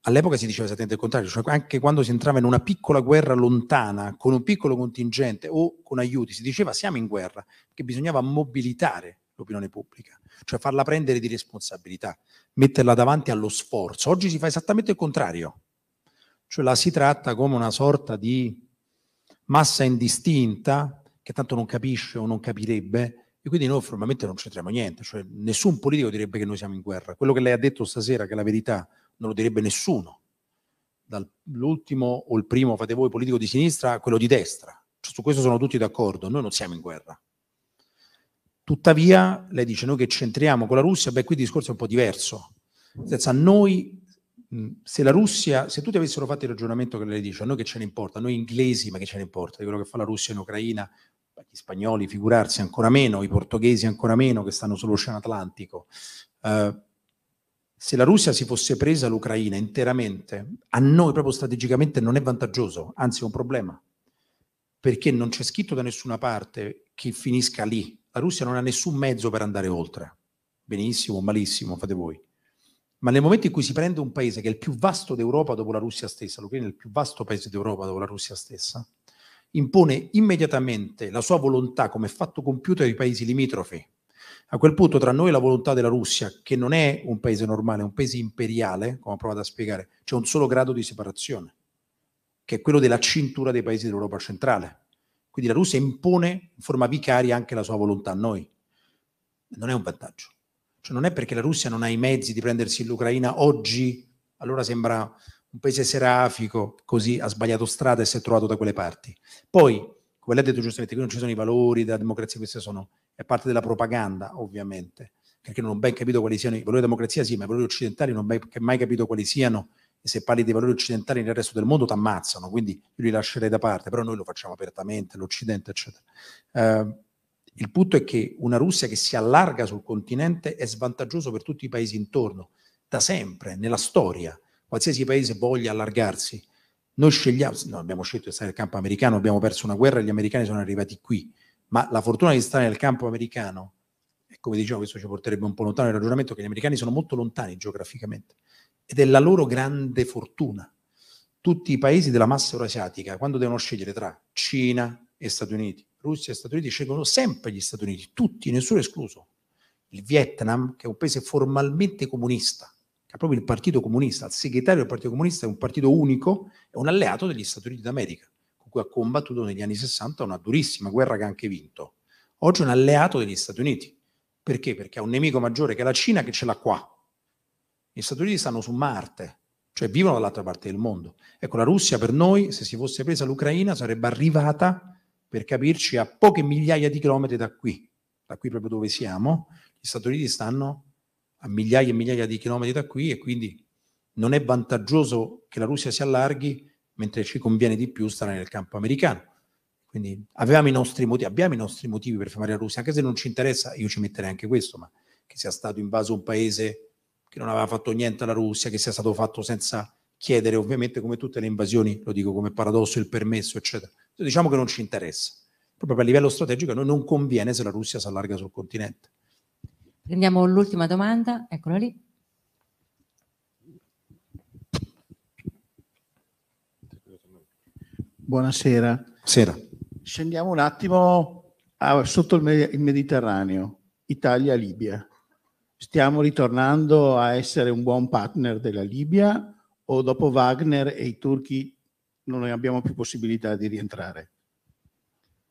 all'epoca si diceva esattamente il contrario, cioè anche quando si entrava in una piccola guerra lontana con un piccolo contingente o con aiuti, si diceva siamo in guerra, che bisognava mobilitare l'opinione pubblica, cioè farla prendere di responsabilità, metterla davanti allo sforzo. Oggi si fa esattamente il contrario, cioè la si tratta come una sorta di massa indistinta che tanto non capisce o non capirebbe e quindi noi formalmente non c'entriamo niente, cioè nessun politico direbbe che noi siamo in guerra. Quello che lei ha detto stasera, che è la verità, non lo direbbe nessuno, dall'ultimo o il primo, fate voi, politico di sinistra a quello di destra. Su questo sono tutti d'accordo, noi non siamo in guerra. Tuttavia, lei dice, noi che c'entriamo con la Russia, beh, qui il discorso è un po' diverso. Senza noi, se la Russia, se tutti avessero fatto il ragionamento che lei dice, a noi che ce ne importa, noi inglesi, ma che ce ne importa di quello che fa la Russia in Ucraina, gli spagnoli figurarsi ancora meno, i portoghesi ancora meno che stanno sull'Oceano Atlantico. Uh, se la Russia si fosse presa l'Ucraina interamente, a noi proprio strategicamente non è vantaggioso, anzi è un problema, perché non c'è scritto da nessuna parte che finisca lì. La Russia non ha nessun mezzo per andare oltre. Benissimo, malissimo, fate voi. Ma nel momento in cui si prende un paese che è il più vasto d'Europa dopo la Russia stessa, l'Ucraina è il più vasto paese d'Europa dopo la Russia stessa, impone immediatamente la sua volontà come fatto compiuto ai paesi limitrofi, a quel punto tra noi e la volontà della Russia, che non è un paese normale, è un paese imperiale, come ho provato a spiegare, c'è un solo grado di separazione, che è quello della cintura dei paesi dell'Europa centrale. Quindi la Russia impone in forma vicaria anche la sua volontà a noi. Non è un vantaggio. Cioè non è perché la Russia non ha i mezzi di prendersi l'Ucraina oggi, allora sembra un paese serafico, così ha sbagliato strada e si è trovato da quelle parti. Poi, come lei ha detto giustamente, qui non ci sono i valori della democrazia, queste sono è parte della propaganda ovviamente, perché non ho ben capito quali siano i valori della democrazia, sì, ma i valori occidentali non ho mai capito quali siano e se parli dei valori occidentali nel resto del mondo ti ammazzano, quindi io li lascerei da parte, però noi lo facciamo apertamente, l'Occidente, eccetera. Eh, il punto è che una Russia che si allarga sul continente è svantaggioso per tutti i paesi intorno, da sempre, nella storia. Qualsiasi paese voglia allargarsi. Noi scegliamo, no, abbiamo scelto di stare nel campo americano, abbiamo perso una guerra e gli americani sono arrivati qui ma la fortuna di stare nel campo americano, e come dicevo questo ci porterebbe un po' lontano il ragionamento che gli americani sono molto lontani geograficamente, ed è la loro grande fortuna. Tutti i paesi della massa eurasiatica, quando devono scegliere tra Cina e Stati Uniti, Russia e Stati Uniti, scelgono sempre gli Stati Uniti, tutti, nessuno escluso. Il Vietnam, che è un paese formalmente comunista, che ha proprio il Partito Comunista, il segretario del Partito Comunista è un partito unico, è un alleato degli Stati Uniti d'America con cui ha combattuto negli anni 60 una durissima guerra che ha anche vinto. Oggi è un alleato degli Stati Uniti. Perché? Perché ha un nemico maggiore che è la Cina che ce l'ha qua. Gli Stati Uniti stanno su Marte, cioè vivono dall'altra parte del mondo. Ecco, la Russia per noi, se si fosse presa l'Ucraina, sarebbe arrivata, per capirci, a poche migliaia di chilometri da qui, da qui proprio dove siamo. Gli Stati Uniti stanno a migliaia e migliaia di chilometri da qui e quindi non è vantaggioso che la Russia si allarghi mentre ci conviene di più stare nel campo americano. Quindi avevamo i nostri motivi, abbiamo i nostri motivi per fermare la Russia, anche se non ci interessa, io ci metterei anche questo, ma che sia stato invaso un paese che non aveva fatto niente alla Russia, che sia stato fatto senza chiedere, ovviamente come tutte le invasioni, lo dico come paradosso, il permesso, eccetera. Cioè, diciamo che non ci interessa. Proprio a livello strategico a noi non conviene se la Russia si allarga sul continente. Prendiamo l'ultima domanda, eccola lì. Buonasera. Sera. Scendiamo un attimo a, sotto il, il Mediterraneo, Italia-Libia. Stiamo ritornando a essere un buon partner della Libia o dopo Wagner e i turchi non abbiamo più possibilità di rientrare?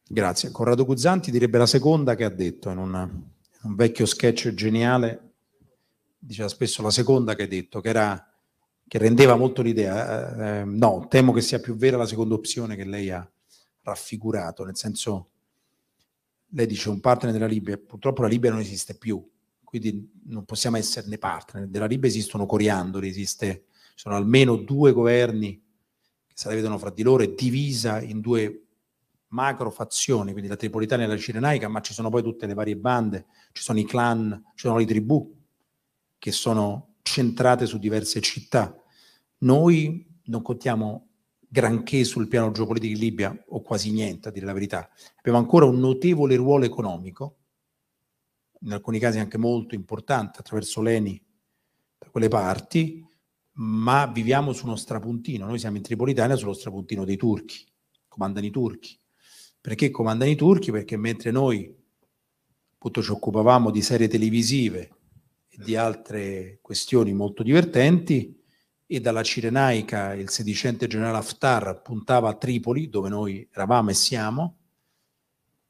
Grazie. Corrado Guzzanti direbbe la seconda che ha detto in una, un vecchio sketch geniale, diceva spesso la seconda che ha detto, che era che rendeva molto l'idea. Eh, eh, no, temo che sia più vera la seconda opzione che lei ha raffigurato, nel senso, lei dice un partner della Libia, purtroppo la Libia non esiste più, quindi non possiamo esserne partner. Della Libia esistono coriandoli, esiste, sono almeno due governi che se la vedono fra di loro, e divisa in due macro fazioni, quindi la Tripolitania e la Cirenaica, ma ci sono poi tutte le varie bande, ci sono i clan, ci sono le tribù che sono concentrate su diverse città. Noi non contiamo granché sul piano geopolitico in Libia, o quasi niente, a dire la verità. Abbiamo ancora un notevole ruolo economico, in alcuni casi anche molto importante, attraverso l'ENI, da quelle parti, ma viviamo su uno strapuntino. Noi siamo in Tripolitania sullo strapuntino dei turchi, comandano i turchi. Perché comandano i turchi? Perché mentre noi appunto ci occupavamo di serie televisive di altre questioni molto divertenti e dalla Cirenaica il sedicente generale Haftar puntava a Tripoli, dove noi eravamo e siamo,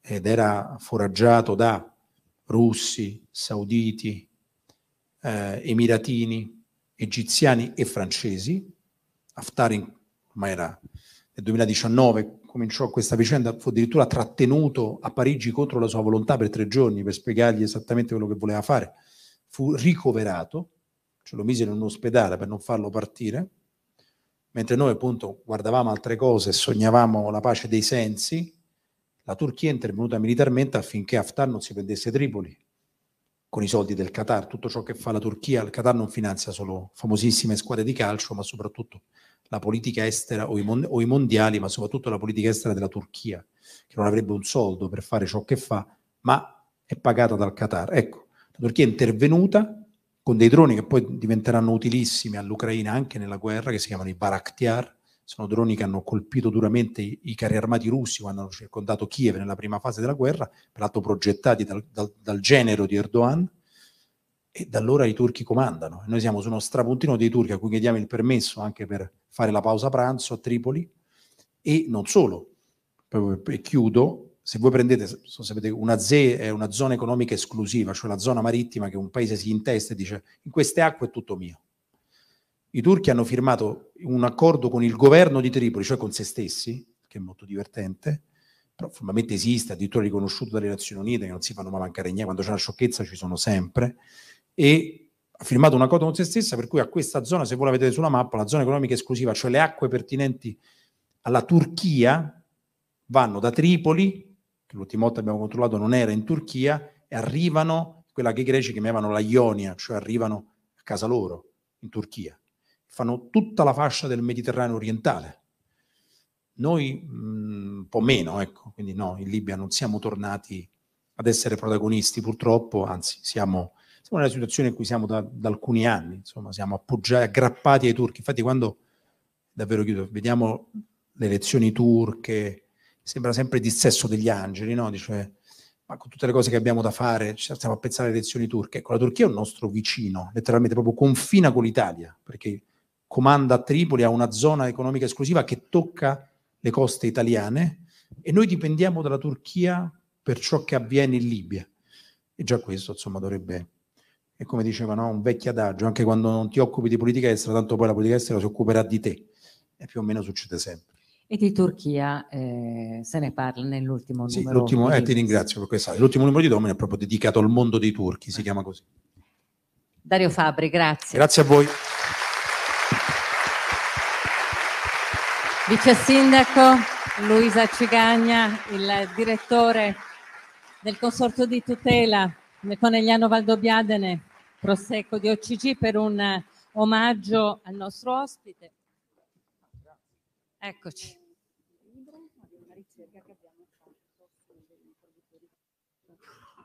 ed era foraggiato da russi, sauditi, eh, emiratini, egiziani e francesi. Haftar in, ormai era nel 2019 cominciò questa vicenda, fu addirittura trattenuto a Parigi contro la sua volontà per tre giorni per spiegargli esattamente quello che voleva fare fu ricoverato, ce lo mise in un ospedale per non farlo partire, mentre noi appunto guardavamo altre cose, sognavamo la pace dei sensi, la Turchia è intervenuta militarmente affinché Haftar non si prendesse Tripoli con i soldi del Qatar, tutto ciò che fa la Turchia, il Qatar non finanzia solo famosissime squadre di calcio, ma soprattutto la politica estera o i, mon- o i mondiali, ma soprattutto la politica estera della Turchia, che non avrebbe un soldo per fare ciò che fa, ma è pagata dal Qatar. Ecco, la Turchia è intervenuta con dei droni che poi diventeranno utilissimi all'Ucraina anche nella guerra, che si chiamano i Baraktiar, sono droni che hanno colpito duramente i, i carri armati russi quando hanno circondato Kiev nella prima fase della guerra, peraltro progettati dal, dal, dal genero di Erdogan, e da allora i turchi comandano. noi siamo su uno strapuntino dei turchi a cui chiediamo il permesso anche per fare la pausa pranzo a Tripoli e non solo. E chiudo, se voi prendete, so, sapete, una ZE è eh, una zona economica esclusiva, cioè la zona marittima che un paese si intesta e dice in queste acque è tutto mio. I turchi hanno firmato un accordo con il governo di Tripoli, cioè con se stessi, che è molto divertente, però formalmente esiste, addirittura riconosciuto dalle Nazioni Unite, che non si fanno mai mancare niente, quando c'è una sciocchezza ci sono sempre, e ha firmato un accordo con se stessa per cui a questa zona, se voi la vedete sulla mappa, la zona economica esclusiva, cioè le acque pertinenti alla Turchia, vanno da Tripoli che l'ultima volta abbiamo controllato non era in Turchia, e arrivano quella che i greci chiamavano la Ionia, cioè arrivano a casa loro, in Turchia. Fanno tutta la fascia del Mediterraneo orientale. Noi mm, un po' meno, ecco, quindi no, in Libia non siamo tornati ad essere protagonisti purtroppo, anzi siamo, siamo nella situazione in cui siamo da, da alcuni anni, insomma siamo appoggiati, aggrappati ai turchi. Infatti quando, davvero chiudo, vediamo le elezioni turche, sembra sempre il dissesso degli angeli, no? Dice, ma con tutte le cose che abbiamo da fare, stiamo a pensare alle elezioni turche. Ecco, la Turchia è un nostro vicino, letteralmente proprio confina con l'Italia, perché comanda a Tripoli, ha una zona economica esclusiva che tocca le coste italiane e noi dipendiamo dalla Turchia per ciò che avviene in Libia. E già questo, insomma, dovrebbe... è come diceva no? un vecchio adagio, anche quando non ti occupi di politica estera, tanto poi la politica estera si occuperà di te. E più o meno succede sempre e di Turchia eh, se ne parla nell'ultimo sì, numero. L'ultimo, eh, ti ringrazio per questa. L'ultimo numero di Domino è proprio dedicato al mondo dei turchi, si eh. chiama così. Dario Fabri, grazie. Grazie a voi. Vice Sindaco Luisa Cigagna, il direttore del Consorzio di Tutela Conegliano Valdobbiadene, Prosecco di OCG, per un omaggio al nostro ospite. Eccoci.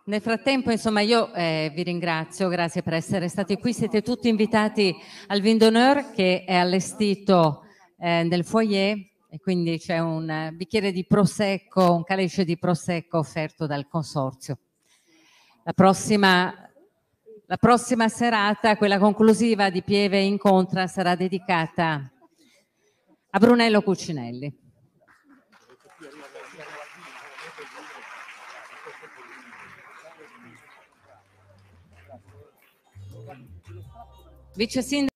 Nel frattempo, insomma, io eh, vi ringrazio, grazie per essere stati qui. Siete tutti invitati al Vin d'Honneur che è allestito eh, nel foyer e quindi c'è un bicchiere di prosecco, un calice di prosecco offerto dal consorzio. La prossima, la prossima serata, quella conclusiva di Pieve Incontra, sarà dedicata a Brunello Cucinelli. which is assim, in